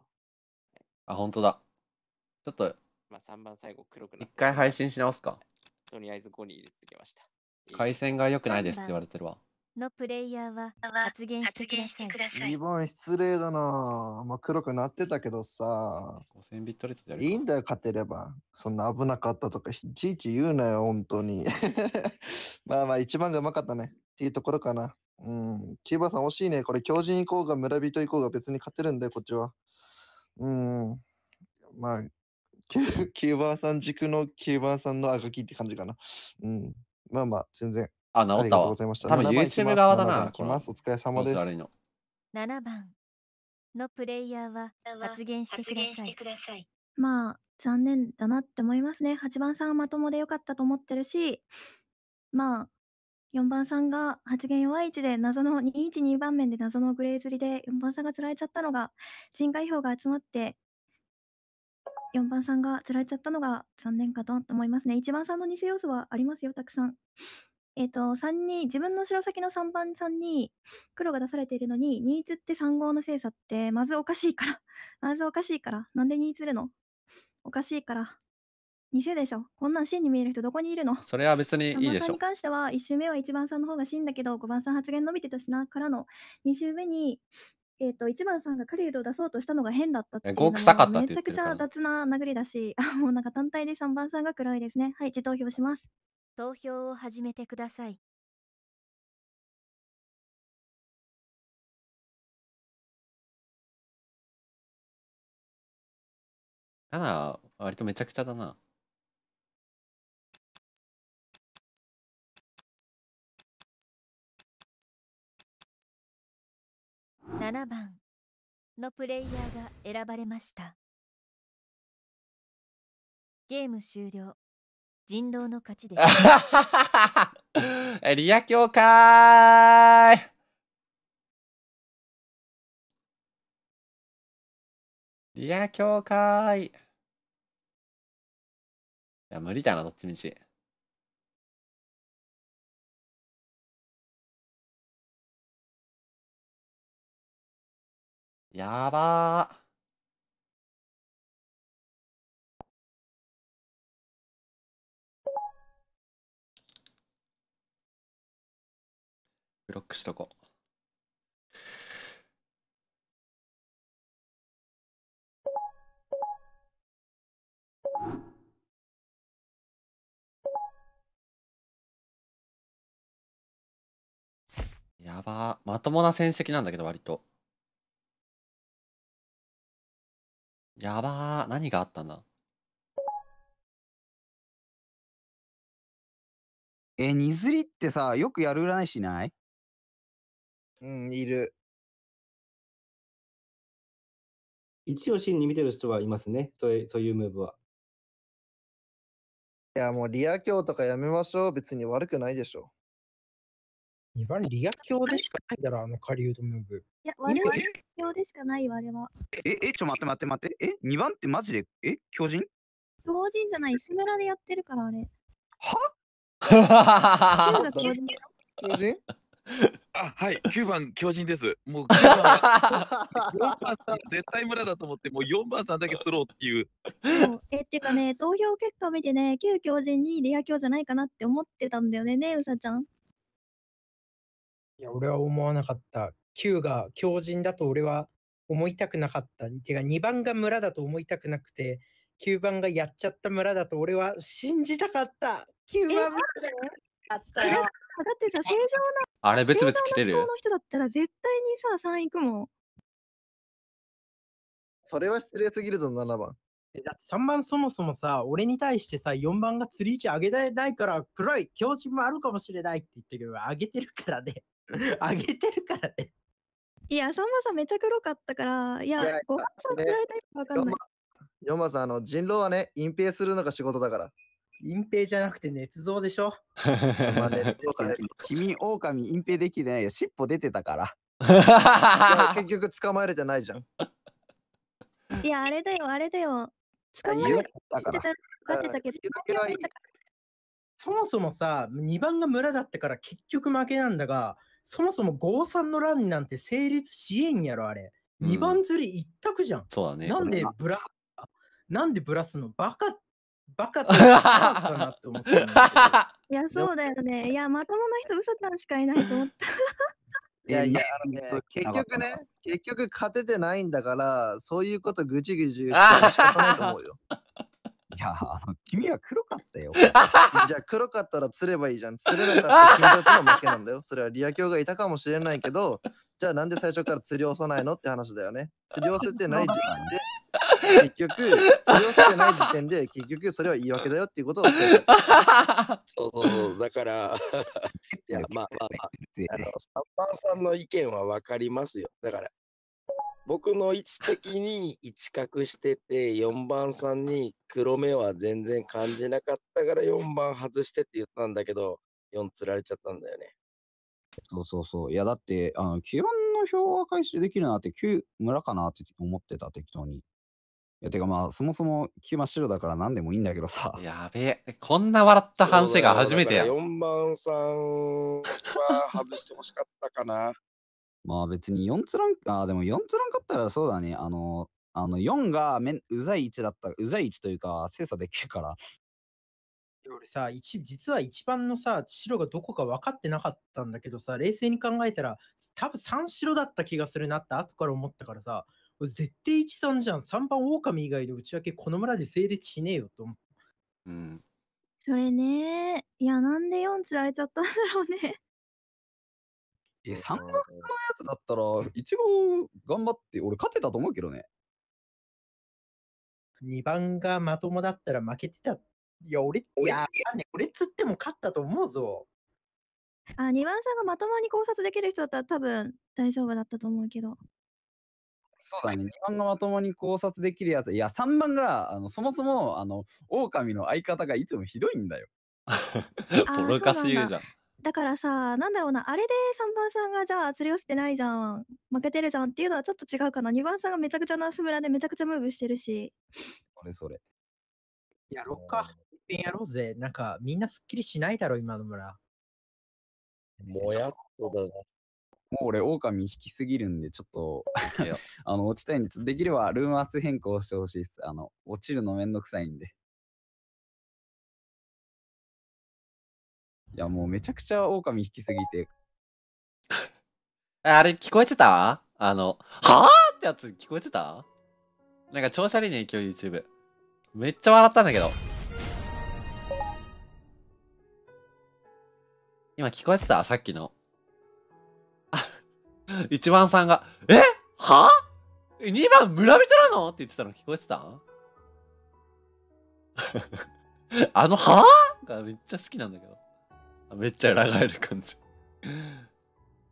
[SPEAKER 3] はい、あ、本当だ。ちょっと。
[SPEAKER 11] まあ3番最後黒くな一回
[SPEAKER 2] 配信し直すか。
[SPEAKER 11] とりあえず5に入れてきました。回線が
[SPEAKER 2] 良くないですって言われてるわ。
[SPEAKER 4] のプレイヤーは発言してください。リボ
[SPEAKER 1] ン失礼だな。まあ、黒くなってたけどさ。5000ビットレートじいいんだよ、勝てれば。そんな危なかったとか、いちいち言うなよ、本当に。まあまあ、一番がうまかったね。っていうところかな。うん。キーバーさん惜しいね。これ、狂人行こうが村人行こうが別に勝てるんだよ、こっちは。うん。まあ、キューバーさん軸のキューバーさんのあがきって感じかな。うん。まあまあ、全然あ、治あっりがたとうございました。多分番 YouTube 側だなお疲れ様です。
[SPEAKER 2] の。
[SPEAKER 4] 7番のプレイヤーは発言してください。
[SPEAKER 8] まあ、残念だなって思いますね。8番さんはまともでよかったと思ってるし、まあ、4番さんが発言弱い位置で謎の212番面で謎のグレーズリで4番さんが釣られちゃったのが、人外票が集まって、4番さんが釣られちゃったのが残念かと思いますね。1番さんの偽要素はありますよ、たくさん。えっ、ー、と、3に、自分の白先の3番さんに黒が出されているのに、ニーズって3号の精査って、まずおかしいから。まずおかしいから。なんでニーズるのおかしいから。偽でしょ。こんなん真に見える人どこにいるのそ
[SPEAKER 2] れは別にいいでしょ。3に
[SPEAKER 8] 関しては、1周目は1番さんの方が真だけど、5番さん発言伸びてたしな、からの2周目に、えーと、と1番さんが狩人を出そうとしたのが変だったっていうのはめちゃくちゃ雑な殴りだし、もうなんか単体で3番さんが黒いですね。はい、自投票します。
[SPEAKER 4] 投票を始めてく
[SPEAKER 8] ださ
[SPEAKER 3] い。ただ、割とめちゃくちゃだな。7番のプレイヤーが選ばれました。
[SPEAKER 4] ゲーム終了。人狼の勝ちです。
[SPEAKER 3] リア教会リア教会いや、無理だな、どっちみち。やばー。ブロックしとこう。やばまともな戦績なんだけど割とやば何があったんだえにずりってさよくやる占いしないうん、いる。一応真に見てる人はいますね。そういうそういうムーブは。
[SPEAKER 1] いや、もうリア教とかやめましょう。別に悪くないでしょ。
[SPEAKER 3] 2番リア教でしかないだろ、あの狩人ムーブ。いや、我々
[SPEAKER 8] 教でしかないよ、あれは。
[SPEAKER 10] え、え、ちょ、待って待って待って。え、2番ってマジで、え、巨人
[SPEAKER 8] 狂人じゃない、石村でやってるから、あれ。は
[SPEAKER 9] 狂 人 あはい9番強人ですもう9番4 番さん絶対村だと思ってもう4番さんだけスローっていう
[SPEAKER 1] うえってい
[SPEAKER 8] うかね投票結果見てね旧強人にレア強じゃないかなって思ってたんだよねねうさちゃん
[SPEAKER 5] いや俺は思わなかった9が強人だと俺は思いたくなかったてか2番が村だと思いたくなくて9番がやっちゃった村だと俺は信じたかった9番村だよかったよ
[SPEAKER 8] だってさ、正常な。
[SPEAKER 3] あれ、別々ブツ切れるの
[SPEAKER 8] 人だったら絶対にさ、三
[SPEAKER 5] 行くもん。それは失礼すぎるぞ、七番。だって3番そもそもさ、俺に対してさ、4番が釣り位置上げられないから、黒い強靭もあるかもしれないって言ってるけど、上げてるからね。上 げてるからね。
[SPEAKER 8] いや、さんまさんめちゃ黒かったから、いや、いやごさん釣られたいかわかんない。
[SPEAKER 1] 4番さん、あの、人狼はね、隠
[SPEAKER 10] 蔽するのが仕事だから。隠蔽じゃなくて捏造でしょ。まあね、君、狼隠蔽できてないよ。尻尾出てたから。結局
[SPEAKER 1] 捕
[SPEAKER 5] まえれてないじゃん。
[SPEAKER 8] いや、あれだよ、あれだよ。
[SPEAKER 5] 捕まえれてたけど。そもそもさ、2番が村だったから結局負けなんだが、そもそも5三の欄なんて成立しえんやろ、あれ。2番釣り一択じゃん。うん、そうだね。なんでブラ、なんでブラスのバカ
[SPEAKER 3] バカってなって思ったんですけど。
[SPEAKER 8] いや、そうだよね。いや、まともな人、ウさちゃんしかいないと思った。
[SPEAKER 3] いやいや、あのね、結局ね、結
[SPEAKER 1] 局勝ててないんだから、そういうことぐちぐち言ってないと
[SPEAKER 3] 思うよ。
[SPEAKER 6] いや、あの、君は黒かったよ。
[SPEAKER 1] じゃあ黒かったら釣ればいいじゃん。釣れなかったら君たちの負けなんだよ。それはリア教がいたかもしれないけど、じゃあなんで最初から釣りをさないのって話だよね。釣りをせてない時
[SPEAKER 4] 点
[SPEAKER 1] で、結局、釣りをせてない時点で、結局それは言い訳だよっていうことを。そう
[SPEAKER 7] そうそう、だから、いや、まあまあまあ、あの、三番さんの意見は分かりますよ。だから、僕の位置的に一角してて、4番さんに黒目は全然感じなかったから4番外してって言ったんだけど、4釣られちゃっ
[SPEAKER 10] たんだよね。そうそうそう。いや、だって、あの、基本の票は回収できるなって、旧村かなって思ってた、適当に。いや、てかまあ、そもそも旧真っ白だから何でもいいんだけどさ。やべえ、こんな笑った反省が初めてや。
[SPEAKER 7] 4番さん
[SPEAKER 10] は外してほしかったかな。まあ別に4つらん、あ、でも4つらんかったらそうだね。あの、あの4がめんうざい1だった、うざい1というか、精
[SPEAKER 5] 査できるから、俺さ、一実は一番のさ、白がどこか分かってなかったんだけどさ、冷静に考えたら、多分三白だった気がするなって後から思ったからさ、絶対一三じゃん。三番狼以外の内訳、この村で成立しねえよと思う
[SPEAKER 8] ん。それねいや、なんで四つられちゃったんだろう
[SPEAKER 5] ね。
[SPEAKER 10] え、三番のやつだったら、一応頑張って、俺勝てたと思うけどね。
[SPEAKER 5] 二番がまともだったら負けてたっていや、俺、いや、俺つっても勝ったと思うぞ。
[SPEAKER 8] あ、二番さんがまともに考察できる人だったら多分大丈夫だったと思うけど。
[SPEAKER 10] そうだね、2番がまともに考察できるやつ、いや、3番が、あのそもそも、あの、狼の相方がいつもひどいんだよ。
[SPEAKER 3] ボロカス言うじゃん。
[SPEAKER 10] だか
[SPEAKER 8] らさ、なんだろうな、あれで3番さんがじゃあ釣り寄せてないじゃん、負けてるじゃんっていうのはちょっと違うかな。2番さんがめちゃくちゃナース村でめちゃくちゃムーブしてるし。
[SPEAKER 9] あれそれ。
[SPEAKER 5] やろっか。やろうぜ。なんか、みんなすっきりしないだろ、今の村。
[SPEAKER 10] もやっとだな。もう俺、狼引きすぎるんで、ちょっと あの、落ちたいんで、できればルームアース変更してほしいです。あの、落ちるのめんどくさいんで。
[SPEAKER 3] いや、もうめちゃくちゃ狼引きすぎて。あれ、聞こえてたあの、は
[SPEAKER 2] ぁってやつ聞こえてたなんか、子者いね、今日 YouTube。めっちゃ笑ったんだけど。今聞こえてたさっきの。一番さんが、えは二番村人なのって言ってたの聞こえてた あの、はがめっちゃ好きなんだけど。めっちゃ裏返る感じ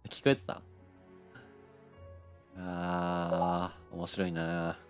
[SPEAKER 2] 聞こえてたあー、面白いなー。